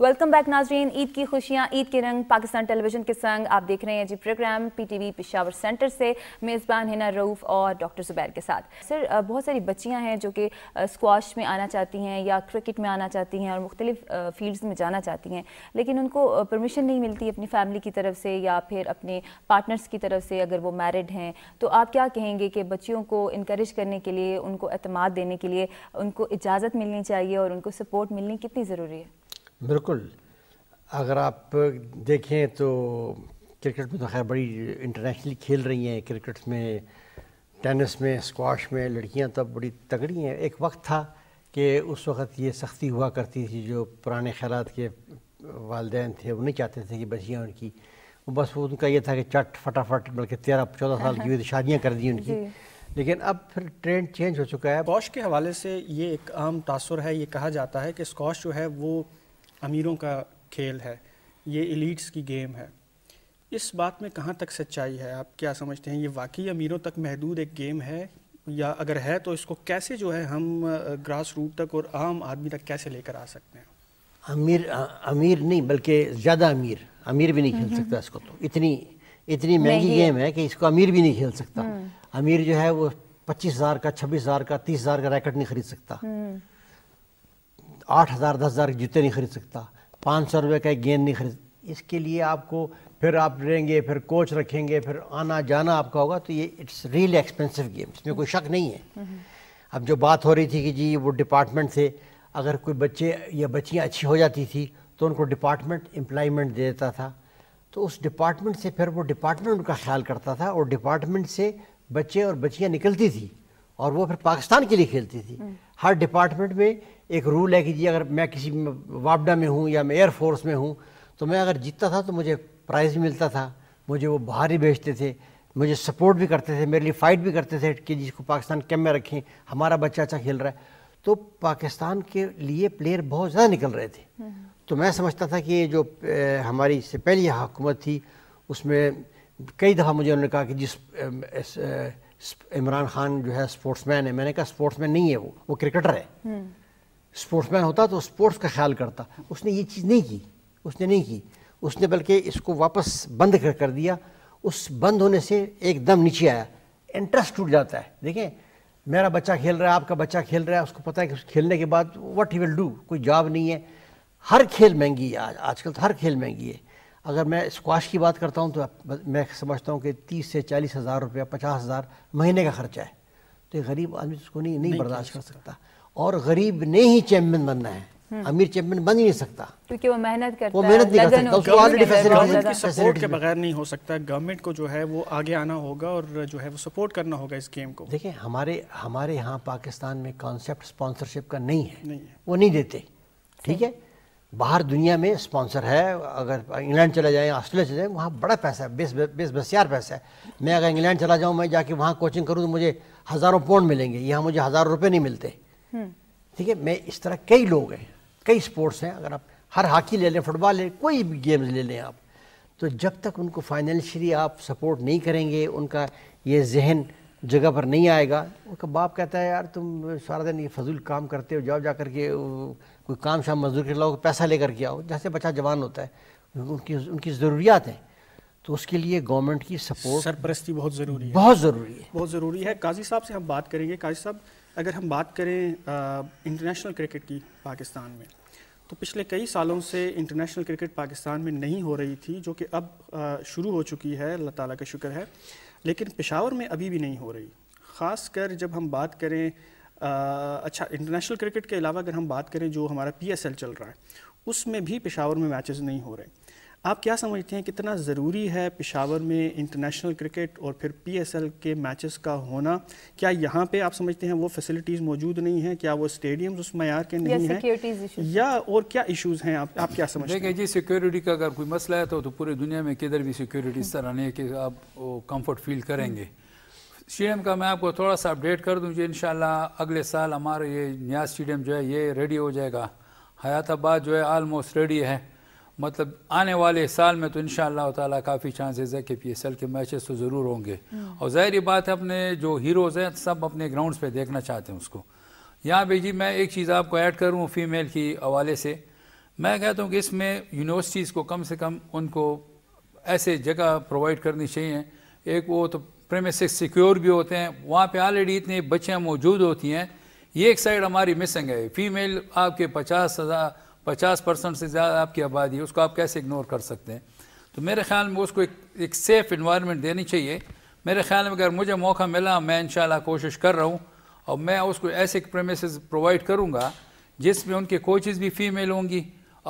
B: वेलकम बैक नाजरीन ईद की खुशियां ईद के रंग पाकिस्तान टेलीविजन के संग आप देख रहे हैं जी प्रोग्राम पीटीवी पिशावर सेंटर से मेज़बान हिना रऊफ़ और डॉक्टर ज़ुबैर के साथ सर बहुत सारी बच्चियां हैं जो कि स्क्वाश में आना चाहती हैं या क्रिकेट में आना चाहती हैं और मुख्तलिफ फील्ड्स में जाना चाहती हैं लेकिन उनको परमिशन नहीं मिलती अपनी फैमिली की तरफ से या फिर अपने पार्टनर्स की तरफ से अगर वो मैरिड हैं तो आप क्या कहेंगे कि बच्चियों को इंक्रेज करने के लिए उनको अतमाद देने के लिए उनको इजाज़त मिलनी चाहिए और उनको सपोर्ट मिलनी कितनी ज़रूरी है
D: बिल्कुल अगर आप देखें तो क्रिकेट में तो खैर बड़ी इंटरनेशनली खेल रही हैं क्रिकेट में टेनिस में स्क्वाश में लड़कियां तब तो बड़ी तगड़ी हैं एक वक्त था कि उस वक्त ये सख्ती हुआ करती थी जो पुराने ख्याल के वालदेन थे वो नहीं चाहते थे कि बचियाँ उनकी वो बस वो उनका ये था कि चट फटाफट बल्कि तेरह चौदह साल की हुई तो शादियाँ कर दी उनकी लेकिन अब फिर ट्रेंड चेंज हो चुका है स्कॉश के हवाले से ये एक
A: आम तासर है ये कहा जाता है कि स्कॉश जो है वो अमीरों का खेल है ये एलिट्स की गेम है इस बात में कहाँ तक सच्चाई है आप क्या समझते हैं ये वाकई अमीरों तक महदूद एक गेम है या अगर है तो इसको कैसे जो है हम ग्रास रूट तक और आम आदमी तक कैसे लेकर आ सकते हैं
D: अमीर अमीर नहीं बल्कि ज़्यादा अमीर अमीर भी नहीं खेल सकता इसको तो इतनी इतनी महंगी गेम है कि इसको अमीर भी नहीं खेल सकता हम्म। अमीर जो है वो पच्चीस हज़ार का छब्बीस हज़ार का तीस हज़ार का रैकेट नहीं खरीद सकता हम्म। आठ हज़ार दस हज़ार के जूते नहीं खरीद सकता पाँच सौ रुपये का एक गेंद नहीं खरीद इसके लिए आपको फिर आप रहेंगे फिर कोच रखेंगे फिर आना जाना आपका होगा तो ये इट्स रियल एक्सपेंसिव गेम इसमें कोई शक नहीं है अब जो बात हो रही थी कि जी वो डिपार्टमेंट से अगर कोई बच्चे या बच्चियाँ अच्छी हो जाती थी तो उनको डिपार्टमेंट एम्प्लॉयमेंट दे देता था तो उस डिपार्टमेंट से फिर वो डिपार्टमेंट उनका ख्याल करता था और डिपार्टमेंट से बच्चे और बच्चियाँ निकलती थी और वो फिर पाकिस्तान के लिए खेलती थी हर डिपार्टमेंट में एक रूल है कि जी अगर मैं किसी वापडा में हूँ या मैं एयरफोर्स में हूँ तो मैं अगर जीतता था तो मुझे प्राइज़ भी मिलता था मुझे वो बाहर ही भेजते थे मुझे सपोर्ट भी करते थे मेरे लिए फ़ाइट भी करते थे कि जिसको पाकिस्तान कैम में रखें हमारा बच्चा अच्छा खेल रहा है तो पाकिस्तान के लिए प्लेयर बहुत ज़्यादा निकल रहे थे हम्म। तो मैं समझता था कि ये जो हमारी इससे पहली हुकूमत थी उसमें कई दफ़ा मुझे उन्होंने कहा कि जिस इमरान खान जो है स्पोर्ट्समैन है मैंने कहा स्पोर्ट्समैन नहीं है वो वो क्रिकेटर है हम्म। स्पोर्ट्समैन होता तो स्पोर्ट्स का ख्याल करता उसने ये चीज़ नहीं की उसने नहीं की उसने बल्कि इसको वापस बंद कर कर दिया उस बंद होने से एकदम नीचे आया इंटरेस्ट टूट जाता है देखें मेरा बच्चा खेल रहा है आपका बच्चा खेल रहा है उसको पता है कि खेलने के बाद वट ही विल डू कोई जॉब नहीं है हर खेल महंगी है आज आजकल तो हर खेल महंगी है अगर मैं स्क्वाश की बात करता हूँ तो मैं समझता हूँ कि तीस से चालीस हज़ार रुपया पचास हज़ार महीने का खर्चा है तो गरीब आदमी तो उसको नहीं नहीं बर्दाश्त कर सकता और गरीब ने ही चैंपियन बनना है हम्म। अमीर चैंपियन बन ही नहीं सकता
B: क्योंकि वो मेहनत करता वो मेहनत नहीं कर सकता
D: उसको ऑलरेडी फैसिलिटी सपोर्ट
A: के बगैर नहीं हो सकता गवर्नमेंट को जो है वो आगे आना होगा और
D: जो है वो सपोर्ट करना होगा इस गेम को देखिए हमारे हमारे यहाँ पाकिस्तान में कॉन्सेप्ट स्पॉन्सरशिप का नहीं है वो नहीं देते ठीक है बाहर दुनिया में स्पॉन्सर है अगर इंग्लैंड चले जाए ऑस्ट्रेलिया चले जाए वहाँ बड़ा पैसा है बेस बेस बसियार पैसा है मैं अगर इंग्लैंड चला जाऊँ मैं जाके वहाँ कोचिंग करूँ तो मुझे हज़ारों पौंड मिलेंगे यहाँ मुझे हज़ारों रुपये नहीं मिलते ठीक है मैं इस तरह कई लोग हैं कई स्पोर्ट्स हैं अगर आप हर हॉकी ले लें फुटबॉल ले कोई भी गेम्स ले लें आप तो जब तक उनको फाइनेंशियली आप सपोर्ट नहीं करेंगे उनका ये जहन जगह पर नहीं आएगा उनका बाप कहता है यार तुम सारा दिन ये फजूल काम करते हो जाओ जा कर के कोई काम शाम मजदूर के लाओ पैसा लेकर के आओ जैसे बच्चा जवान होता है उनकी उनकी ज़रूरियात हैं तो उसके लिए गवर्नमेंट की सपोर्ट सरपरस्ती बहुत ज़रूरी है बहुत ज़रूरी है
A: बहुत ज़रूरी है काजी साहब से हम बात करेंगे काजी साहब अगर हम बात करें इंटरनेशनल क्रिकेट की पाकिस्तान में तो पिछले कई सालों से इंटरनेशनल क्रिकेट पाकिस्तान में नहीं हो रही थी जो कि अब शुरू हो चुकी है अल्लाह ताला का शुक्र है लेकिन पेशावर में अभी भी नहीं हो रही ख़ास कर जब हम बात करें आ, अच्छा इंटरनेशनल क्रिकेट के अलावा अगर हम बात करें जो हमारा पी चल रहा है उसमें भी पेशावर में मैचेस नहीं हो रहे आप क्या समझते हैं कितना ज़रूरी है पिशावर में इंटरनेशनल क्रिकेट और फिर पीएसएल के मैचेस का होना क्या यहाँ पे आप समझते हैं वो फैसिलिटीज़ मौजूद नहीं हैं क्या वो स्टेडियम उस मैार के नहीं
E: हैं
A: या और क्या इशूज़ हैं आप आप क्या समझते
C: हैं जी सिक्योरिटी का अगर कोई मसला है तो, तो पूरी दुनिया में किधर भी सिक्योरिटी इस तरह नहीं है कि आप कम्फर्ट फील करेंगे स्टेडियम का मैं आपको थोड़ा सा अपडेट कर दूँ जी इन अगले साल हमारा ये न्याज स्टेडियम जो है ये रेडी हो जाएगा हयात आबाद जो है आलमोस्ट रेडी है मतलब आने वाले साल में तो इन शाह काफ़ी चांसेस है कि पी एस एल के मैचेस तो ज़रूर होंगे हम्म। और ज़ाहिर बात है अपने जो हीरोज़ हैं सब अपने ग्राउंड्स पे देखना चाहते हैं उसको यहाँ पे जी मैं एक चीज़ आपको ऐड करूँ फीमेल की हवाले से मैं कहता हूँ कि इसमें यूनिवर्सिटीज़ को कम से कम उनको ऐसे जगह प्रोवाइड करनी चाहिए एक वो तो प्रेमिस सिक्योर भी होते हैं वहाँ पर ऑलरेडी इतनी बच्चियाँ मौजूद होती हैं ये एक साइड हमारी मिसिंग है फीमेल आपके पचास हज़ार पचास परसेंट से ज़्यादा आपकी आबादी है उसको आप कैसे इग्नोर कर सकते हैं तो मेरे ख्याल में उसको एक, एक सेफ़ इन्वायरमेंट देनी चाहिए मेरे ख्याल में अगर मुझे मौका मिला मैं इन कोशिश कर रहा हूँ और मैं उसको ऐसे प्रेमिस प्रोवाइड करूँगा जिसमें उनके कोचेज़ भी फ़ीमेल होंगी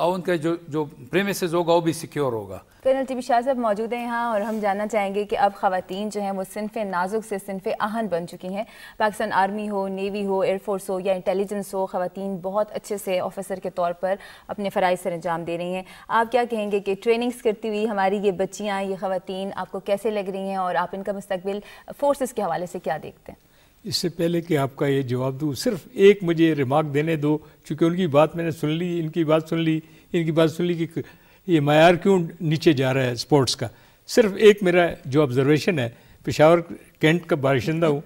C: और उनका जो जो प्रेमिस होगा वो भी सिक्योर होगा
B: कर्नल तो टी शाह साहब मौजूद हैं यहाँ और हम जानना चाहेंगे कि अब खातन जो हैं वो सिनफ नाजुक से सिनफ आहन बन चुकी हैं पाकिस्तान आर्मी हो नेवी हो एयरफोर्स हो या इंटेलिजेंस हो खातन बहुत अच्छे से ऑफिसर के तौर पर अपने फ़राइ सर अंजाम दे रही हैं आप क्या कहेंगे कि ट्रेनिंग्स करती हुई हमारी ये बच्चियाँ ये खातन आपको कैसे लग रही हैं और आप इनका मुस्तबिल फोर्सेज़ के हवाले से क्या देखते हैं
F: इससे पहले कि आपका ये जवाब दूँ सिर्फ एक मुझे रिमार्क देने दो क्योंकि उनकी बात मैंने सुन ली इनकी बात सुन ली इनकी बात सुन ली कि ये मैार क्यों नीचे जा रहा है स्पोर्ट्स का सिर्फ एक मेरा जो ऑब्जर्वेशन है पेशावर कैंट का बाशिंदा हूँ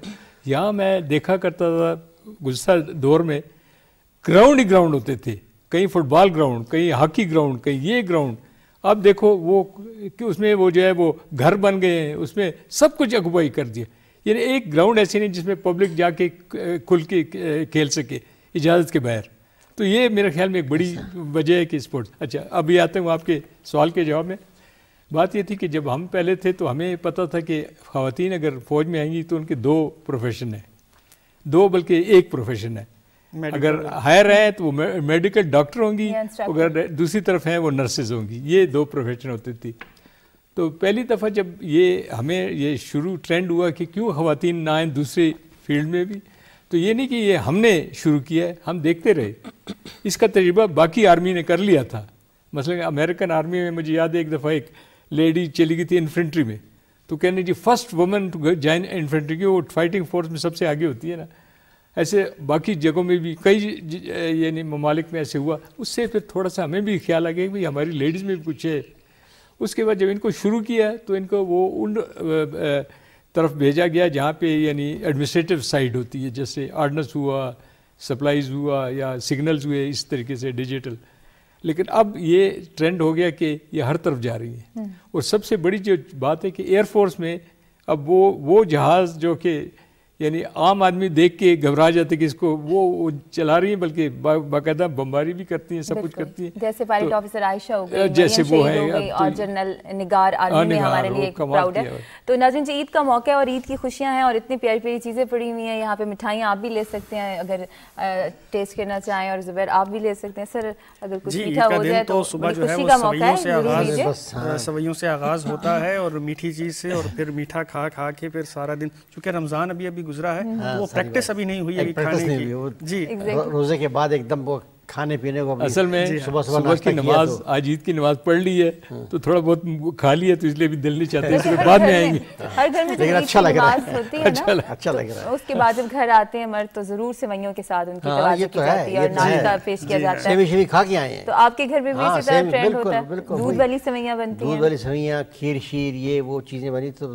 F: यहाँ मैं देखा करता था गुस्सा दौर में ग्राउंड ही ग्राउंड होते थे कहीं फुटबॉल ग्राउंड कहीं हॉकी ग्राउंड कहीं ये ग्राउंड अब देखो वो कि उसमें वो जो है वो घर बन गए हैं उसमें सब कुछ अगुवाई कर दिया यानी एक ग्राउंड ऐसी नहीं जिसमें पब्लिक जाके खुल के खेल सके इजाज़त के बाहर तो ये मेरे ख्याल में एक बड़ी अच्छा। वजह है कि स्पोर्ट्स अच्छा अभी आते आता हूँ आपके सवाल के जवाब में बात ये थी कि जब हम पहले थे तो हमें पता था कि खातन अगर फ़ौज में आएंगी तो उनके दो प्रोफेशन हैं दो बल्कि एक प्रोफेशन है अगर हायर है तो वो मेडिकल डॉक्टर होंगी अगर दूसरी तरफ हैं वो नर्सेज होंगी ये दो प्रोफेशन होती थी तो पहली दफ़ा जब ये हमें ये शुरू ट्रेंड हुआ कि क्यों खातन ना आए दूसरे फील्ड में भी तो ये नहीं कि ये हमने शुरू किया है हम देखते रहे इसका तजर्बा बाकी आर्मी ने कर लिया था मसलन अमेरिकन आर्मी में मुझे याद है एक दफ़ा एक लेडी चली गई थी इन्फेंट्री में तो कहने जी first women to join infantry की वो फाइटिंग फोर्स में सबसे आगे होती है ना ऐसे बाकी जगहों में भी कई यानी ममालिक में ऐसे हुआ उससे फिर थोड़ा सा हमें भी ख्याल आ गया कि भाई हमारी लेडीज़ में भी कुछ है उसके बाद जब इनको शुरू किया तो इनको वो उन तरफ भेजा गया जहाँ पे यानी एडमिनिस्ट्रेटिव साइड होती है जैसे ऑर्डनेंस हुआ सप्लाईज हुआ या सिग्नल्स हुए इस तरीके से डिजिटल लेकिन अब ये ट्रेंड हो गया कि ये हर तरफ जा रही है हम्म। और सबसे बड़ी जो बात है कि एयरफोर्स में अब वो वो जहाज़ जो कि यानी आम आदमी देख के घबरा जाते कि इसको वो, वो चला रही है बल्कि बाकायदा बमबारी भी करती हैं सब कुछ करती हैं
B: जैसे पायलट तो, ऑफिसर आयशा हो गई जैसे वो है और तो- जनरल निगार हाँ, आर्मी हमारे लिए प्राउड है तो नाजिन जी ईद का मौका है और ईद की खुशियाँ हैं और इतनी प्यारी प्यारी चीज़ें पड़ी हुई हैं यहाँ पे मिठाइयाँ आप भी ले सकते हैं अगर टेस्ट करना चाहें और जुबैर आप भी ले सकते हैं सर अगर कुछ मीठा हो जाए तो, तो सुबह जो है
A: सवैयों से आगाज़ हाँ। होता है और मीठी चीज़ से और फिर मीठा खा खा के फिर सारा दिन
D: चूँकि रमज़ान अभी अभी गुजरा है हम्म।
A: तो हाँ, वो प्रैक्टिस अभी नहीं हुई है खाने नहीं की जी रोजे के
D: बाद एकदम वो खाने पीने को असल में हाँ। सुबह सुबह की नमाज तो।
F: आज ईद की नमाज पढ़ ली है हाँ। तो थोड़ा बहुत खा लिया तो इसलिए भी दिल नहीं चाहते इसलिए बाद में आएंगे हर घर में लेकिन अच्छा, अच्छा, अच्छा लग रहा है अच्छा लग रहा है
B: उसके बाद जब घर आते हैं मर्द तो जरूर सेवैयों के साथ उनकी हाँ, तवाजु की तो जाती तो है पेश किया जाता है खा के आए तो आपके घर में दूध वाली सेवैयां बनती है दूध वाली
D: सेवैयां खीर शीर ये वो चीजें बनी तो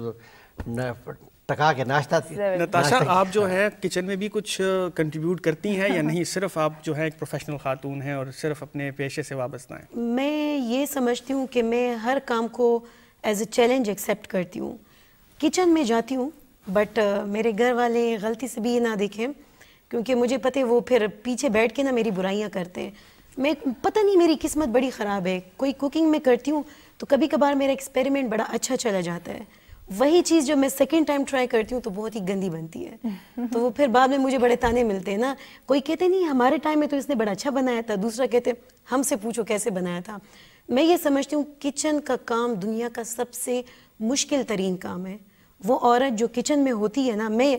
D: टका के नाश्ता नताशा आप जो है किचन में भी कुछ कंट्रीब्यूट करती हैं या नहीं सिर्फ आप
A: जो है एक प्रोफेशनल खातून हैं और सिर्फ अपने पेशे से वाबस्त हैं
E: मैं ये समझती हूँ कि मैं हर काम को एज ए चैलेंज एक्सेप्ट करती हूँ किचन में जाती हूँ बट मेरे घर वाले गलती से भी ये ना देखें क्योंकि मुझे पता है वो फिर पीछे बैठ के ना मेरी बुराइयाँ करते हैं मैं पता नहीं मेरी किस्मत बड़ी ख़राब है कोई कुकिंग में करती हूँ तो कभी कभार मेरा एक्सपेरिमेंट बड़ा अच्छा चला जाता है वही चीज़ जो मैं सेकेंड टाइम ट्राई करती हूँ तो बहुत ही गंदी बनती है तो वो फिर बाद में मुझे बड़े ताने मिलते हैं ना कोई कहते नहीं हमारे टाइम में तो इसने बड़ा अच्छा बनाया था दूसरा कहते हमसे पूछो कैसे बनाया था मैं ये समझती हूँ किचन का काम दुनिया का सबसे मुश्किल तरीन काम है वो औरत जो किचन में होती है ना मैं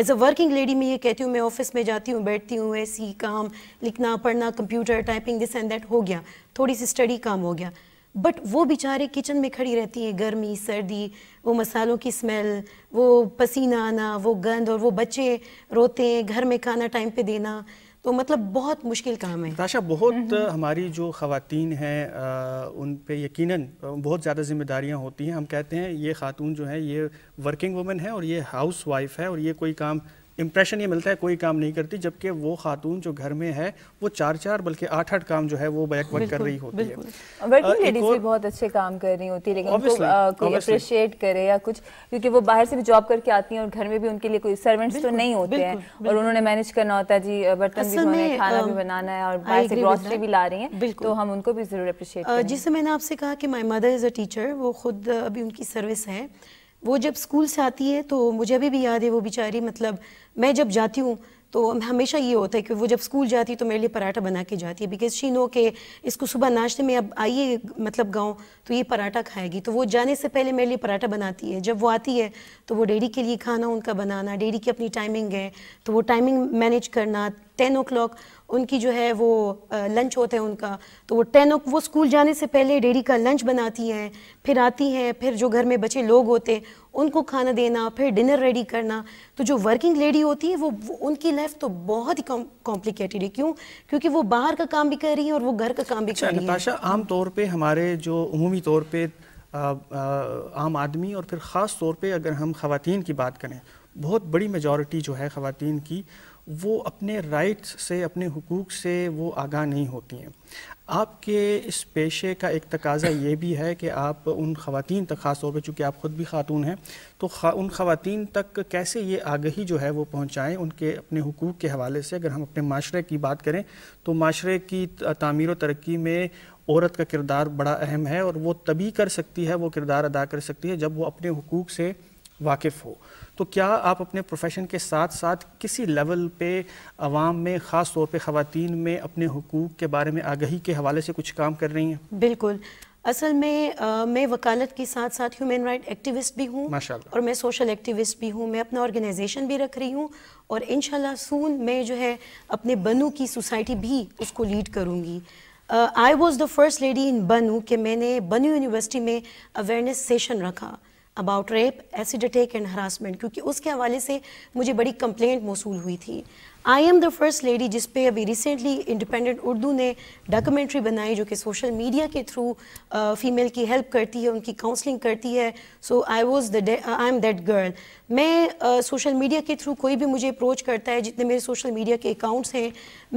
E: एज अ वर्किंग लेडी में ये कहती हूँ मैं ऑफिस में जाती हूँ बैठती हूँ ऐसी काम लिखना पढ़ना computer typing this and that हो गया थोड़ी सी स्टडी काम हो गया बट वो बेचारे किचन में खड़ी रहती हैं गर्मी सर्दी वो मसालों की स्मेल वो पसीना आना वो गंद और वो बच्चे रोते हैं घर में खाना टाइम पे देना तो मतलब बहुत मुश्किल काम है
A: ताशा बहुत हम्म, हम्म। हमारी जो खातन हैं उन पे यकीनन बहुत ज़्यादा जिम्मेदारियां होती हैं हम कहते हैं ये खातून जो है ये वर्किंग वुमेन है और ये हाउस वाइफ है और ये कोई काम इम्प्रेशन ये मिलता है कोई काम नहीं करती जबकि वो खातून जो घर में है वो चार चार बल्कि आठ आठ काम जो है वो बैक वर्क कर रही होती है
B: वर्किंग लेडीज भी बहुत अच्छे काम कर रही होती है लेकिन कोई अप्रिशिएट करे या कुछ क्योंकि वो बाहर से भी जॉब करके आती हैं और घर में भी उनके लिए कोई सर्वेंट्स तो नहीं होते हैं और उन्होंने मैनेज करना होता है जी बर्तन भी खाना भी बनाना
E: है और बाहर से ग्रॉसरी भी ला
B: रही है तो हम उनको भी जरूर अप्रिशिएट जिससे
E: मैंने आपसे कहा कि my mother is a teacher वो खुद अभी उनकी सर्विस है वो जब स्कूल से आती है तो मुझे अभी भी याद है वो बेचारी मतलब मैं जब जाती हूँ तो हमेशा ये होता है कि वो जब स्कूल जाती है तो मेरे लिए पराठा बना के जाती है बिकॉज शी नो के इसको सुबह नाश्ते में अब आइए मतलब गाँव तो ये पराठा खाएगी तो वो जाने से पहले मेरे लिए पराठा बनाती है जब वो आती है तो वो डेडी के लिए खाना उनका बनाना डेडी की अपनी टाइमिंग है तो वो टाइमिंग मैनेज करना टेन ओ उनकी जो है वो लंच होता है उनका तो वो टेन वो स्कूल जाने से पहले डेडी का लंच बनाती हैं फिर आती हैं फिर जो घर में बचे लोग होते उनको खाना देना फिर डिनर रेडी करना तो जो वर्किंग लेडी होती है वो, वो उनकी लाइफ तो बहुत ही कॉम्प्लिकेटेड है क्यों क्योंकि वो बाहर का काम भी कर रही है और वो घर का काम भी अच्छा, कर रही
A: है आम तौर पर हमारे जो अमूमी तौर पर आम आदमी और फिर ख़ास तौर पे अगर हम खातन की बात करें बहुत बड़ी मेजॉरिटी जो है ख़वान की वो अपने राइट्स से अपने हकूक़ से वो आगाह नहीं होती हैं आपके इस पेशे का एक तकाजा ये भी है कि आप उन खातन तक ख़ास तौर पर चूँकि आप ख़ुद भी ख़ातून हैं तो खा, उन खातन तक कैसे ये आगही जो है वो पहुँचाएँ उनके अपने हकूक़ के हवाले से अगर हम अपने माशरे की बात करें तो माशरे की तमीर व तरक्की में औरत का किरदार बड़ा अहम है और वो तभी कर सकती है वो किरदार अदा कर सकती है जब वो अपने हकूक़ से वाकिफ़ हो तो क्या आप अपने प्रोफेशन के साथ साथ किसी लेवल पे आवाम में ख़ास तौर पे ख़वातीन में अपने हकूक़ के बारे में आगही के हवाले से कुछ काम कर रही हैं
E: बिल्कुल असल में आ, मैं वकालत के साथ साथ ह्यूमन राइट एक्टिविस्ट भी हूँ और मैं सोशल एक्टिविस्ट भी हूँ मैं अपना ऑर्गेनाइजेशन भी रख रही हूँ और इन सून मैं जो है अपने बनू की सोसाइटी भी उसको लीड करूँगी I was the first lady in Bannu कि मैंने बनू यूनिवर्सिटी में अवेयरनेस सेशन रखा about rape acid attack and harassment क्योंकि उसके हवाले से मुझे बड़ी कंप्लेंट मौसू हुई थी I am the first lady जिस पे अभी रिसेंटली इंडिपेंडेंट उर्दू ने डॉक्यूमेंट्री बनाई जो कि सोशल मीडिया के थ्रू फीमेल की हेल्प करती है उनकी काउंसलिंग करती है so I was the I am that girl मैं सोशल uh, मीडिया के थ्रू कोई भी मुझे अप्रोच करता है जितने मेरे सोशल मीडिया के अकाउंट्स हैं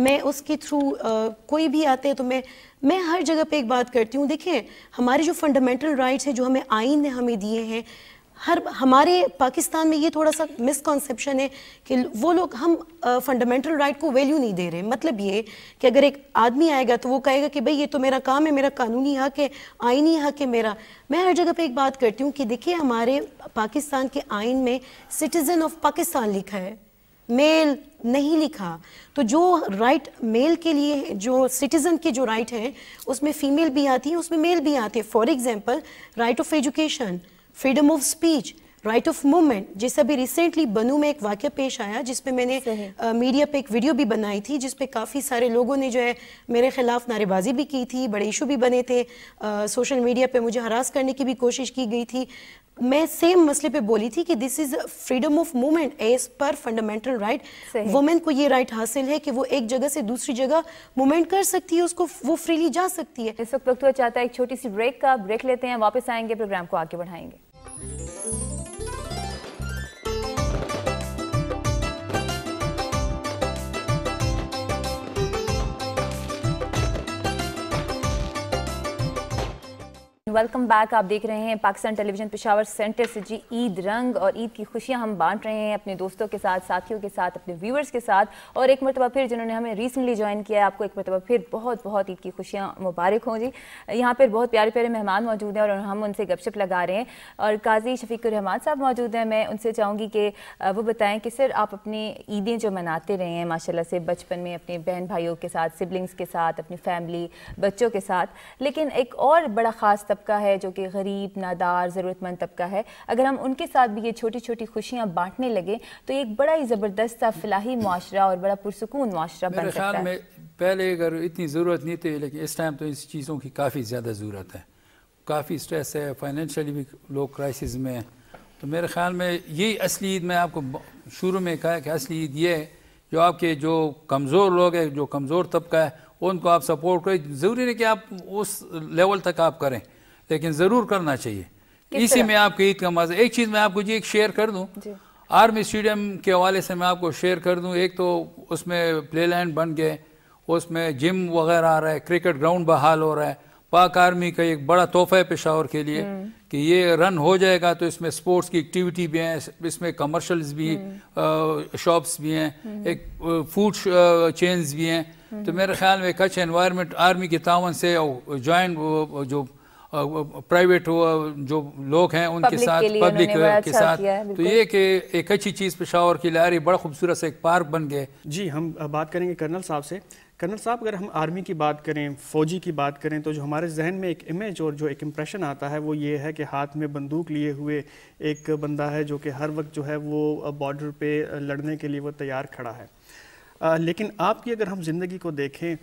E: मैं उसके थ्रू uh, कोई भी आते हैं तो मैं मैं हर जगह पे एक बात करती हूँ देखिए हमारे जो फंडामेंटल राइट्स हैं जो हमें आइन ने हमें दिए हैं हर हमारे पाकिस्तान में ये थोड़ा सा मिसकॉन्सेप्शन है कि वो लोग हम फंडामेंटल राइट को वैल्यू नहीं दे रहे मतलब ये कि अगर एक आदमी आएगा तो वो कहेगा कि भाई ये तो मेरा काम है मेरा कानूनी हक है आइनी हक है मेरा मैं हर जगह पे एक बात करती हूँ कि देखिए हमारे पाकिस्तान के आइन में सिटीज़न ऑफ पाकिस्तान लिखा है मेल नहीं लिखा तो जो राइट मेल के लिए जो सिटीज़न के जो राइट हैं उसमें फ़ीमेल भी आती है उसमें मेल भी आते हैं for example right of education freedom of speech right of movement जैसे अभी रिसेंटली बनू में एक वाक्य पेश आया जिसपे मैंने आ, मीडिया पे एक वीडियो भी बनाई थी जिसपे काफ़ी सारे लोगों ने जो है मेरे खिलाफ नारेबाजी भी की थी बड़े इशू भी बने थे आ, सोशल मीडिया पे मुझे हरास करने की भी कोशिश की गई थी मैं सेम मसले पे बोली थी कि this is freedom of movement as per fundamental right women को ये राइट हासिल है कि वो एक जगह से दूसरी जगह मूवमेंट कर सकती है उसको वो फ्रीली जा सकती है इस वक्त वक्त चाहता है एक छोटी सी ब्रेक का ब्रेक लेते
B: हैं वापस आएंगे प्रोग्राम को आगे बढ़ाएंगे वेलकम बैक आप देख रहे हैं पाकिस्तान टेलीविजन पिशावर सेंटर से जी ईद रंग और ईद की खुशियां हम बांट रहे हैं अपने दोस्तों के साथ साथियों के साथ अपने व्यूवर्स के साथ और एक मरतबा फिर जिन्होंने हमें रिसेंटली ज्वाइन किया है आपको एक मरतबा फिर बहुत बहुत ईद की खुशियां मुबारक हों जी यहाँ पर बहुत प्यारे प्यारे मेहमान मौजूद हैं और हम उनसे गपशप लगा रहे हैं और काजी शफीकुररहमान साहब मौजूद हैं मैं उनसे चाहूँगी कि वो बताएँ कि सर आप अपनी ईदें जो मनाते रहे हैं माशाला से बचपन में अपने बहन भाइयों के साथ सिबलिंग्स के साथ अपनी फैमिली बच्चों के साथ लेकिन एक और बड़ा ख़ास तब तबका है जो कि गरीब नादार ज़रूरतमंद तबका है अगर हम उनके साथ भी ये छोटी छोटी खुशियाँ बांटने लगे तो एक बड़ा ही ज़बरदस्त सा फलाही माशरा और बड़ा पुरसकून माशरा बन सकता है
C: पहले अगर इतनी ज़रूरत नहीं थी लेकिन इस टाइम तो इस चीज़ों की काफ़ी ज़्यादा ज़रूरत है काफ़ी स्ट्रेस है फाइनेंशियली भी लोग क्राइसिस में हैं तो मेरे ख्याल में यही असली ईद मैं आपको शुरू में कहा कि असली ईद ये है जो आपके जो कमज़ोर लोग हैं जो कमज़ोर तबका है उनको आप सपोर्ट करें ज़रूरी नहीं कि आप उस लेवल तक आप करें लेकिन ज़रूर करना चाहिए इसी में आपकी ईद का मजा एक चीज़ मैं आपको जी एक शेयर कर दूँ आर्मी स्टेडियम के हवाले से मैं आपको शेयर कर दूँ एक तो उसमें प्ले लैंड बन गए उसमें जिम वगैरह आ रहा है क्रिकेट ग्राउंड बहाल हो रहा है पाक आर्मी का एक बड़ा तोहफा है पेशावर के लिए हम्म। कि ये रन हो जाएगा तो इसमें स्पोर्ट्स की एक्टिविटी भी हैं इसमें कमर्शल्स भी शॉप्स हम्म। भी हैं हम्म। एक फूड चेन्स भी हैं तो मेरे ख्याल में कच्छ एनवायरनमेंट आर्मी के तावन से जॉइन जो प्राइवेट हो जो लोग हैं उनके साथ पब्लिक के अच्छा साथ तो ये कि एक अच्छी चीज़ पेशावर की ला रही बड़ा खूबसूरत से एक पार्क बन गए जी हम बात करेंगे कर्नल साहब से कर्नल
A: साहब अगर हम आर्मी की बात करें फ़ौजी की बात करें तो जो हमारे जहन में एक इमेज और जो एक इम्प्रेशन आता है वो ये है कि हाथ में बंदूक लिए हुए एक बंदा है जो कि हर वक्त जो है वो बॉर्डर पे लड़ने के लिए वो तैयार खड़ा है आ, लेकिन आपकी अगर हम ज़िंदगी को देखें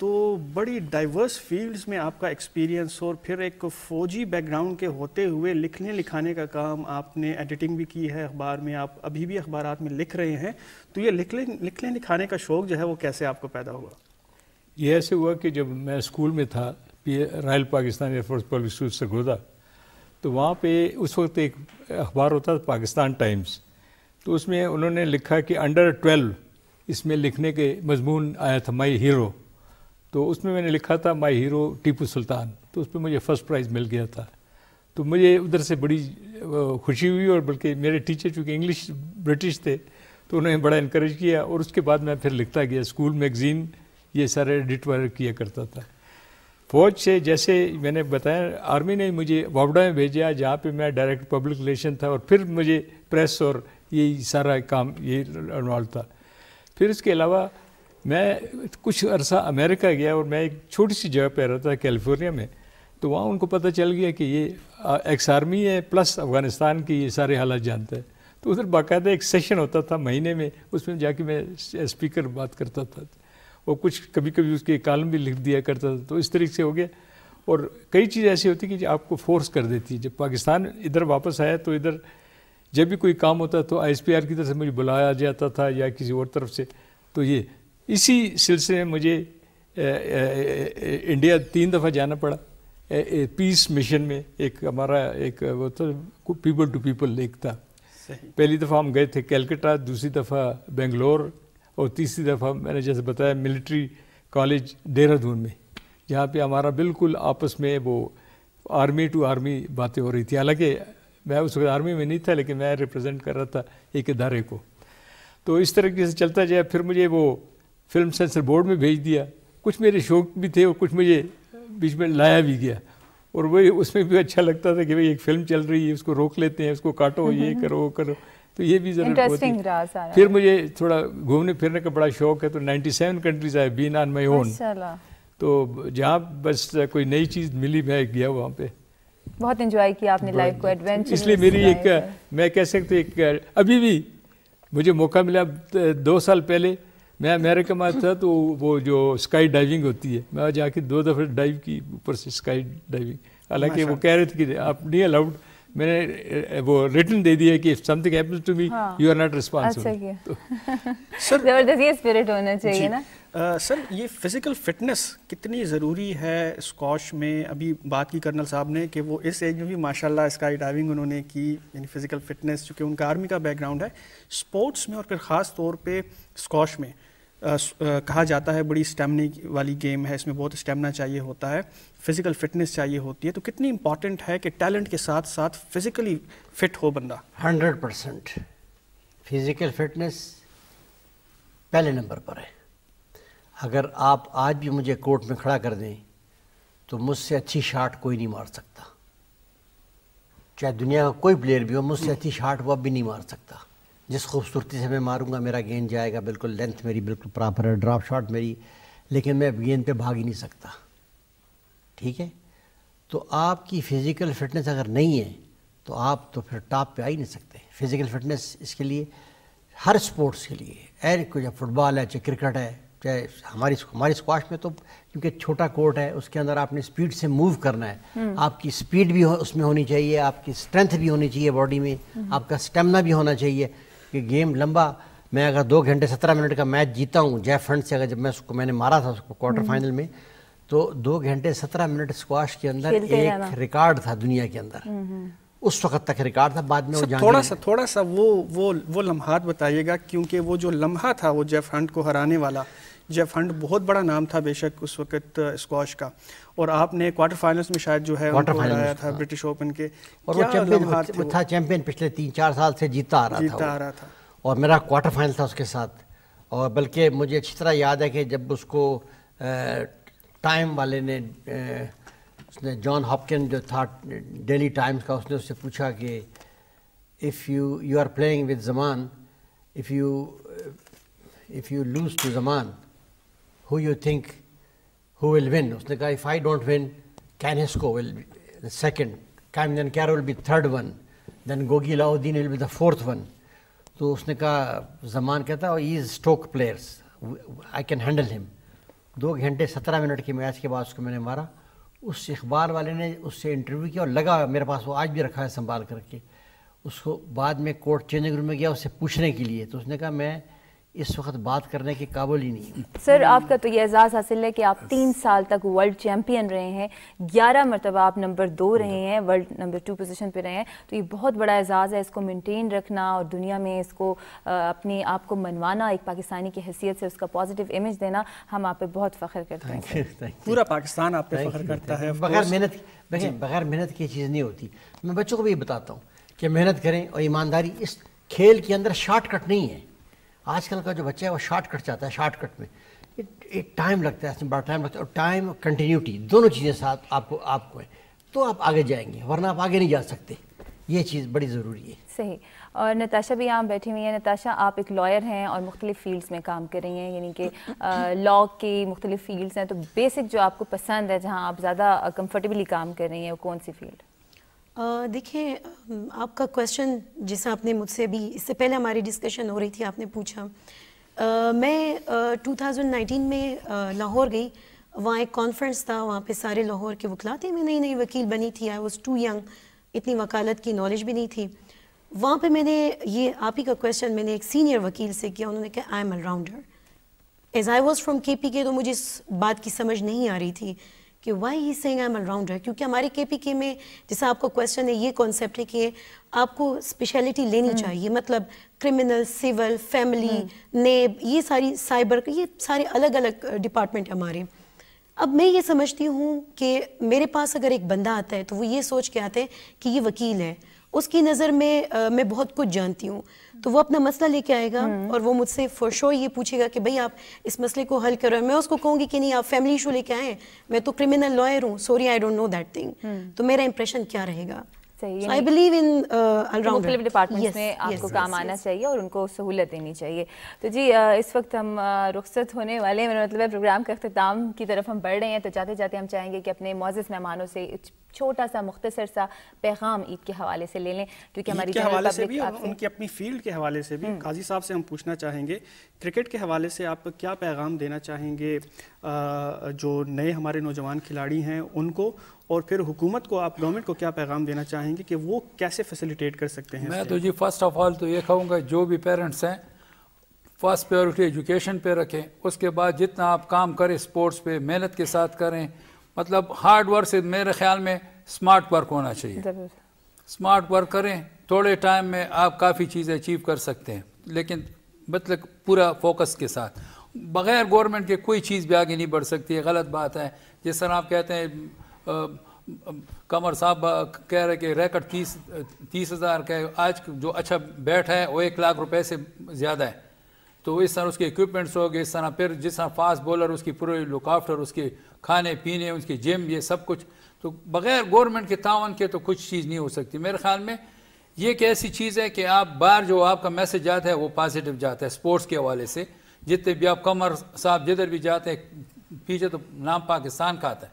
A: तो बड़ी डाइवर्स फील्ड्स में आपका एक्सपीरियंस और फिर एक फ़ौजी बैकग्राउंड के होते हुए लिखने लिखाने का काम आपने एडिटिंग भी की है अखबार में आप अभी भी अखबार में लिख रहे हैं तो ये लिखने लिखने लिखाने का शौक़ जो है वो कैसे आपको पैदा हुआ
F: ये ऐसे हुआ कि जब मैं स्कूल में था royal Pakistan air force public school गुजरा तो वहाँ पे उस वक्त एक अखबार होता था पाकिस्तान टाइम्स तो उसमें उन्होंने लिखा कि अंडर ट्वेल्व इसमें लिखने के मजमून आया था माई हीरो तो उसमें मैंने लिखा था माई हीरो टीपू सुल्तान तो उसमें मुझे फ़र्स्ट प्राइज़ मिल गया था तो मुझे उधर से बड़ी खुशी हुई और बल्कि मेरे टीचर चूँकि इंग्लिश ब्रिटिश थे तो उन्होंने बड़ा इनक्रेज किया और उसके बाद मैं फिर लिखता गया स्कूल मैगज़ीन ये सारे एडिट वर्क किया करता था फौज से जैसे मैंने बताया आर्मी ने मुझे वावड़ा में भेजा जहाँ पे मैं डायरेक्ट पब्लिक रिलेशन था और फिर मुझे प्रेस और यही सारा काम ये इन्वॉल्व था फिर इसके अलावा मैं कुछ अरसा अमेरिका गया और मैं एक छोटी सी जगह पर रहता था कैलिफोर्निया में तो वहाँ उनको पता चल गया कि ये एक्स आर्मी है प्लस अफ़गानिस्तान की ये सारे हालात जानते हैं तो उधर बाकायदा एक सेशन होता था महीने में उसमें जाके मैं स्पीकर बात करता था और कुछ कभी कभी उसके कालम भी लिख दिया करता था तो इस तरीके से हो गया और कई चीज़ ऐसी होती कि आपको फोर्स कर देती जब पाकिस्तान इधर वापस आया तो इधर जब भी कोई काम होता तो आई की तरफ से मुझे बुलाया जाता था या किसी और तरफ से तो ये इसी सिलसिले में मुझे इंडिया तीन दफ़ा जाना पड़ा पीस मिशन में एक हमारा एक वो तो पीपल टू पीपल लेक था पहली दफ़ा हम गए थे कैलकटा दूसरी दफ़ा बेंगलोर और तीसरी दफ़ा मैंने जैसे बताया मिलिट्री कॉलेज देहरादून में जहाँ पे हमारा बिल्कुल आपस में वो आर्मी टू आर्मी बातें हो रही थी हालांकि मैं उस वक्त आर्मी में नहीं था लेकिन मैं रिप्रेजेंट कर रहा था एक इदारे को तो इस तरीके से चलता जाए फिर मुझे वो फिल्म सेंसर बोर्ड में भेज दिया कुछ मेरे शौक भी थे और कुछ मुझे बीच में लाया भी गया और वही उसमें भी अच्छा लगता था कि भाई एक फिल्म चल रही है उसको रोक लेते हैं उसको काटो ये हम्म, हम्म, करो वो हम्म। करो तो ये भी जरूर फिर मुझे थोड़ा घूमने फिरने का बड़ा शौक है तो 97 कंट्रीज आए बीन ऑन माई ओन तो जहाँ बस कोई नई चीज़ मिली मैं गया वहाँ पे
B: बहुत इंजॉय किया आपने लाइफ को एडवेंचर इसलिए मेरी एक
F: मैं कह सकते एक अभी भी मुझे मौका मिला दो साल पहले मैं अमेरिका में था तो वो जो स्काई डाइविंग होती है मैं जाके दो दफ़े डाइव की ऊपर से स्काई डाइविंग हालांकि वो कह रहे थे कि आप नहीं अलाउड मैंने वो रिटर्न दे दिया कि something happens to me you are not responsible
B: अच्छा सर जबरदस्ती स्पिरिट होना चाहिए ना आ, सर
A: ये फिजिकल फिटनेस कितनी ज़रूरी है स्कॉश में अभी बात की कर्नल साहब ने कि वो इस एज में भी माशाल्लाह स्काई डाइविंग उन्होंने की यानी फिज़िकल फिटनेस चूंकि उनका आर्मी का बैकग्राउंड है स्पोर्ट्स में और फिर ख़ास तौर पे स्कॉश में कहा जाता है बड़ी स्टेमिनी वाली गेम है इसमें बहुत स्टेमिना चाहिए होता है फिज़िकल फिटनेस चाहिए होती है तो कितनी इंपॉर्टेंट है कि टैलेंट के साथ साथ फिज़िकली फिट हो बंदा
D: हंड्रेड परसेंट फिज़िकल फिटनेस पहले नंबर पर है अगर आप आज भी मुझे कोर्ट में खड़ा कर दें तो मुझसे अच्छी शार्ट कोई नहीं मार सकता चाहे दुनिया का कोई प्लेयर भी हो मुझसे हम्म। अच्छी शार्ट वो भी नहीं मार सकता जिस खूबसूरती से मैं मारूंगा मेरा गेंद जाएगा बिल्कुल लेंथ मेरी बिल्कुल प्रॉपर है ड्रॉप शॉट मेरी लेकिन मैं गेंद पे भाग ही नहीं सकता ठीक है तो आपकी फ़िज़िकल फ़िटनेस अगर नहीं है तो आप तो फिर टॉप पे आ ही नहीं सकते फ़िज़िकल फ़िटनेस इसके लिए हर स्पोर्ट्स के लिए एर को चाहे फुटबॉल है चाहे क्रिकेट है चाहे हमारी हमारी स्क्वाश में तो क्योंकि छोटा कोर्ट है उसके अंदर आपने स्पीड से मूव करना है हम्म। आपकी स्पीड भी हो, उसमें होनी चाहिए आपकी स्ट्रेंथ भी होनी चाहिए बॉडी में हम्म। आपका स्टेमिना भी होना चाहिए कि गेम लंबा मैं अगर दो घंटे सत्रह मिनट का मैच जीता हूँ जैफ हंट से अगर जब मैं उसको मैंने मारा था उसको क्वार्टर हम्म। फाइनल में तो दो घंटे सत्रह मिनट स्क्वाश के अंदर एक रिकॉर्ड था दुनिया के अंदर हम्म, हम्म। उस वक्त तक रिकॉर्ड था बाद में वो थोड़ा
A: सा थोड़ा सा वो वो वो लम्हात बताइएगा क्योंकि वो जो लम्हा था वो जेफ हंट को हराने वाला जेफ हंट बहुत बड़ा नाम था बेशक उस वक्त स्क्वाश uh, का और आपने क्वार्टर फाइनल्स में शायद जो है क्वार्टर फाइनल था ब्रिटिश हाँ। ओपन के और वो चैंपियन था
D: चैंपियन पिछले तीन चार साल से जीता आ रहा जीता आ रहा था और मेरा क्वार्टर फाइनल था उसके साथ और बल्कि मुझे अच्छी तरह याद है कि जब उसको टाइम वाले ने उसने जॉन हॉपकिन जो था डेली टाइम्स का उसने उससे पूछा कि if you you are playing with Zaman if you if you lose to Zaman who you think who will win? उसने कहा if I don't win, Canisco will be the second, Kamden Caro will be third one, then Gogi Laudin will be the fourth one. तो उसने कहा जमान कहता है is stroke players I can handle him दो घंटे सत्रह मिनट के मैच के बाद उसको मैंने मारा उस अखबार वाले ने उससे इंटरव्यू किया और लगा मेरे पास वो आज भी रखा है संभाल करके उसको बाद में कोर्ट चेंजिंग रूम में गया उससे पूछने के लिए तो उसने कहा मैं इस वक्त बात करने के काबुल ही नहीं
B: सर आपका तो ये एजाज़ हासिल है कि आप तीन साल तक वर्ल्ड चैम्पियन रहे हैं ग्यारह मरतबा आप नंबर दो रहे हैं वर्ल्ड नंबर टू पोजीशन पे रहे हैं तो ये बहुत बड़ा एजाज़ है इसको मेंटेन रखना और दुनिया में इसको अपने आप को मनवाना एक पाकिस्तानी की हैसियत से उसका पॉजिटिव इमेज देना हम आप पे बहुत फ़ख्र करते
D: हैं पूरा पाकिस्तान आप पे फ़ख्र करता है बगैर मेहनत बगैर मेहनत की चीज़ नहीं होती मैं बच्चों को भी बताता हूँ कि मेहनत करें और ईमानदारी इस खेल के अंदर शॉर्टकट नहीं है आजकल का जो बच्चा है वो शॉर्टकट चाहता है शॉर्टकट में एक टाइम लगता है इसमें बड़ा टाइम लगता है और टाइम और कंटिन्यूटी दोनों चीज़ें साथ आपको आपको है तो आप आगे जाएंगे वरना आप आगे नहीं जा सकते ये चीज़ बड़ी ज़रूरी है
B: सही और नताशा भी यहाँ बैठी हुई हैं नताशा आप एक लॉयर हैं और मुख्तलिफ फील्ड्स में काम कर रही हैं यानी कि लॉ की मुख्तलिफ फील्ड्स हैं तो बेसिक जो आपको पसंद है जहाँ आप ज़्यादा कम्फर्टेबली काम कर रही हैं वो कौन सी फील्ड
E: देखिए आपका क्वेश्चन जैसा आपने मुझसे भी इससे पहले हमारी डिस्कशन हो रही थी आपने पूछा Uh, मैं uh, 2019 में लाहौर गई वहाँ एक कॉन्फ्रेंस था वहाँ पे सारे लाहौर के वकला थे मैं नई नई वकील बनी थी आई वॉज टू यंग इतनी वकालत की नॉलेज भी नहीं थी वहाँ पे मैंने ये आप ही का क्वेश्चन मैंने एक सीनियर वकील से किया उन्होंने कहा I am allrounder as I was from K P K तो मुझे इस बात की समझ नहीं आ रही थी कि why he saying I am allrounder क्योंकि हमारे के पी के में जैसा आपका क्वेश्चन है ये कॉन्सेप्ट है कि आपको स्पेशलिटी लेनी हम्म। चाहिए मतलब क्रिमिनल सिविल फैमिली नेब ये सारी साइबर ये सारे अलग अलग डिपार्टमेंट हमारे अब मैं ये समझती हूँ कि मेरे पास अगर एक बंदा आता है तो वो ये सोच के आते हैं कि ये वकील है उसकी नज़र में आ, मैं बहुत कुछ जानती हूँ तो वो अपना मसला लेके आएगा हम्म। और वो मुझसे फॉर श्योर ये पूछेगा कि भाई आप इस मसले को हल करो मैं उसको कहूँगी कि नहीं आप फैमिली इशू लेके आए मैं तो क्रिमिनल लॉयर हूँ sorry I don't know that thing तो मेरा इंप्रेशन क्या रहेगा चाहिए आई बिलीव इन मुख्तलिफ डिपार्टमेंट्स में आपको yes, काम yes, आना yes. चाहिए और उनको
B: सहूलत देनी चाहिए तो जी इस वक्त हम रुख्सत होने वाले हैं मेरा मतलब है प्रोग्राम के अख्ताम की तरफ हम बढ़ रहे हैं तो जाते जाते हम चाहेंगे कि अपने मोजिस मेहमानों से छोटा सा मुख्तसर सा पैगाम ईद के हवाले से ले लें क्योंकि हमारी हवाले से भी और उनकी
A: अपनी फील्ड के हवाले से भी हम्म। काजी साहब से हम पूछना चाहेंगे क्रिकेट के हवाले से आप क्या पैगाम देना चाहेंगे जो नए हमारे नौजवान खिलाड़ी हैं उनको और फिर हुकूमत को आप गवर्नमेंट को क्या पैगाम
C: देना चाहेंगे कि वो कैसे फैसिलिटेट कर सकते हैं मैं तो जी फर्स्ट ऑफ ऑल तो ये कहूँगा जो भी पेरेंट्स हैं फर्स्ट प्रायोरिटी एजुकेशन पे रखें उसके बाद जितना आप काम करें स्पोर्ट्स पे मेहनत के साथ करें मतलब हार्ड वर्क से मेरे ख्याल में स्मार्ट वर्क होना चाहिए स्मार्ट वर्क करें थोड़े टाइम में आप काफ़ी चीज़ें अचीव कर सकते हैं लेकिन मतलब पूरा फोकस के साथ बग़ैर गवर्नमेंट के कोई चीज़ भी आगे नहीं बढ़ सकती है गलत बात है जिस तरह आप कहते हैं आ, कमर साहब कह रहे कि रैकट तीस तीस हज़ार का आज जो अच्छा बैट है वो एक लाख रुपए से ज़्यादा है तो इस तरह उसके इक्विपमेंट्स हो गए इस तरह फिर जिस तरह फास्ट बॉलर उसकी पूरी लुकआफ्टर उसकी खाने पीने उसकी जिम ये सब कुछ तो बग़ैर गवर्नमेंट के तावन के तो कुछ चीज़ नहीं हो सकती मेरे ख्याल में ये एक ऐसी चीज़ है कि आप बाहर जो आपका मैसेज जाता है वो पॉजिटिव जाता है स्पोर्ट्स के हवाले से जितने भी आप कमर साहब जिधर भी जाते हैं पीछे तो नाम पाकिस्तान का आता है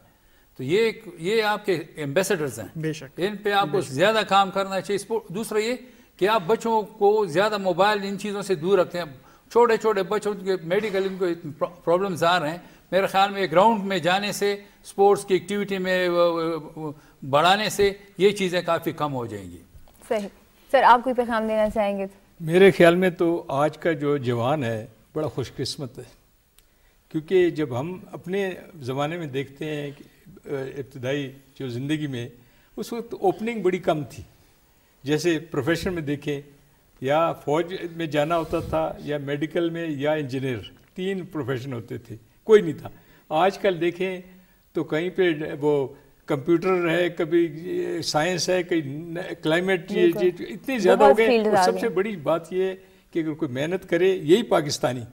C: तो ये ये आपके एम्बेसडर्स हैं बेशक इन पे आपको ज़्यादा काम करना चाहिए दूसरा ये कि आप बच्चों को ज़्यादा मोबाइल इन चीज़ों से दूर रखते हैं छोटे छोटे बच्चों के मेडिकल इनको प्रॉब्लम्स आ रहे हैं मेरे ख्याल में ग्राउंड में जाने से स्पोर्ट्स की एक्टिविटी में बढ़ाने से ये चीज़ें काफ़ी कम हो जाएंगी
B: सही सर आप कोई पैगाम देना चाहेंगे
F: मेरे ख्याल में तो आज का जो जवान है बड़ा खुशकस्मत है क्योंकि जब हम अपने ज़माने में देखते हैं इब्तदाई जो ज़िंदगी में उस वक्त ओपनिंग बड़ी कम थी जैसे प्रोफेशन में देखें या फौज में जाना होता था या मेडिकल में या इंजीनियर तीन प्रोफेशन होते थे कोई नहीं था आजकल देखें तो कहीं पे वो कंप्यूटर है कभी साइंस है कहीं क्लाइमेट इतनी ज़्यादा हो गए और सबसे बड़ी बात ये कि अगर कोई मेहनत करे यही पाकिस्तानी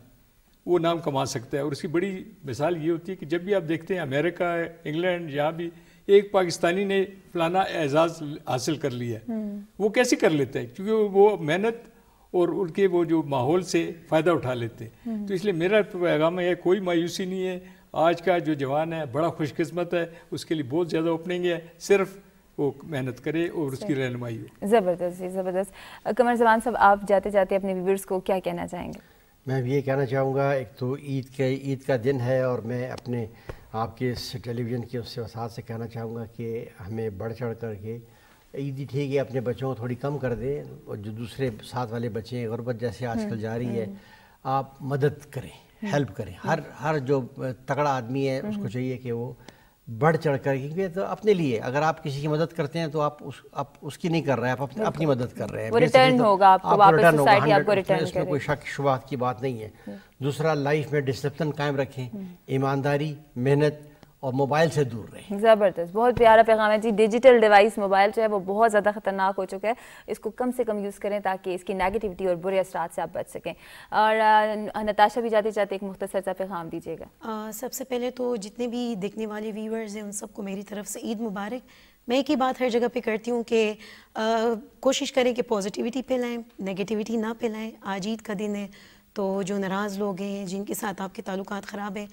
F: वो नाम कमा सकता है और उसकी बड़ी मिसाल ये होती है कि जब भी आप देखते हैं अमेरिका इंग्लैंड यहाँ भी एक पाकिस्तानी ने फलाना एजाज़ हासिल कर लिया है हम्म। वो कैसे कर लेते हैं क्योंकि वो मेहनत और उनके वो जो माहौल से फ़ायदा उठा लेते हैं हम्म। तो इसलिए मेरा पैगाम है कोई मायूसी नहीं है आज का जो जवान है बड़ा खुशकिस्मत है उसके लिए बहुत ज़्यादा ओपनिंग है सिर्फ वो मेहनत करे और उसकी रहनुमाई हो
B: ज़बरदस्त जी ज़बरदस्त कमर जवान साहब आप जाते जाते अपने व्यूवर्स को क्या कहना चाहेंगे
D: मैं ये कहना चाहूँगा एक तो ईद के ईद का दिन है और मैं अपने आपके इस टेलीविज़न के उस से कहना चाहूँगा कि हमें बढ़ चढ़ करके ईदी ठीक है अपने बच्चों को थोड़ी कम कर दें और जो दूसरे साथ वाले बच्चे हैं गुरबत जैसे आजकल हम्म, जा रही है हम्म। आप मदद करें हम्म। हेल्प करें हर हर जो तगड़ा आदमी है उसको चाहिए कि वो बढ़ चढ़ कर क्योंकि तो अपने लिए अगर आप किसी की मदद करते हैं तो आप उस आप उसकी नहीं कर रहे हैं आप अपने अपनी मदद कर रहे हैं रिटर्न तो होगा आपको रिटर्न होगा इसमें कोई शक शुबात की बात नहीं है दूसरा लाइफ में डिसिप्लिन कायम रखें ईमानदारी मेहनत और मोबाइल से दूर
B: रहें ज़बरदस्त बहुत प्यारा पैगाम है जी डिजिटल डिवाइस मोबाइल जो है वो बहुत ज़्यादा ख़तरनाक हो चुका है इसको कम से कम यूज़ करें ताकि इसकी नेगेटिविटी और बुरे असरात से आप बच सकें और नताशा भी जाते जाते एक मुख्तर सा पैगाम दीजिएगा
E: सबसे पहले तो जितने भी देखने वाले व्यूवर्स हैं उन सबको मेरी तरफ से ईद मुबारक मैं एक ही बात हर जगह पे करती हूँ कि कोशिश करें कि पॉजिटिविटी पे लाएँ नेगेटिविटी ना पे आज ईद का दिन है तो जो नाराज़ लोग हैं जिनके साथ आपके ताल्लुक ख़राब हैं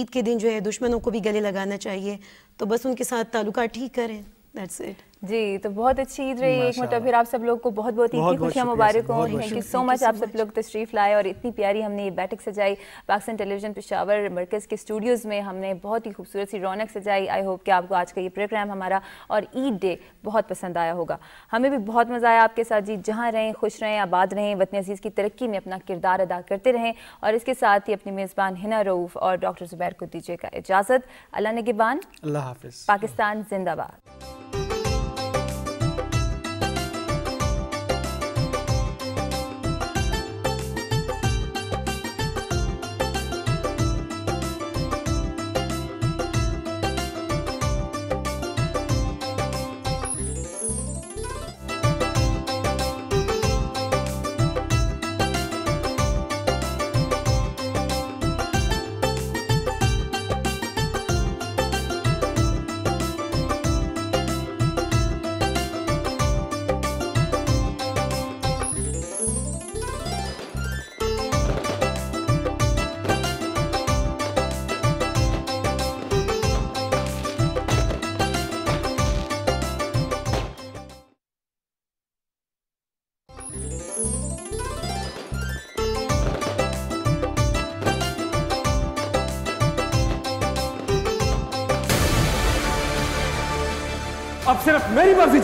E: ईद के दिन जो है दुश्मनों को भी गले लगाना चाहिए तो बस उनके साथ ताल्लुक ठीक करें दैट्स इट जी तो बहुत अच्छी ईद रही एक मतलब फिर आप सब लोग को बहुत बहुत ईद की खुशियाँ मुबारक हो थैंक यू सो मच आप सब लोग
B: तशरीफ़ लाए और इतनी प्यारी हमने ये बैठक सजाई पाकिस्तान टेलीविजन पेशावर मरकज़ के स्टूडियोज़ में हमने बहुत ही खूबसूरत सी रौनक सजाई आई होप कि आपको आज का ये प्रोग्राम हमारा और ईद डे बहुत पसंद आया होगा हमें भी बहुत मज़ा आया आपके साथ जी जहाँ रहें खुश रहें आबाद रहें वतन अजीज़ की तरक्की में अपना किरदार अदा करते रहें और इसके साथ ही अपनी मेज़बान हिना रऊफ़ और डॉक्टर ज़ुबैर को दीजिएगा इजाज़त अल्लाह नगिबान अल्लाह पाकिस्तान जिंदाबाद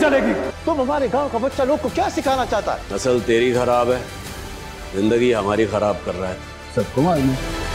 A: चलेगी
D: तुम हमारे गांव का बच्चा लोग को क्या सिखाना चाहता है नस्ल तेरी खराब है जिंदगी
A: हमारी खराब कर रहा है
C: सबको मालूम है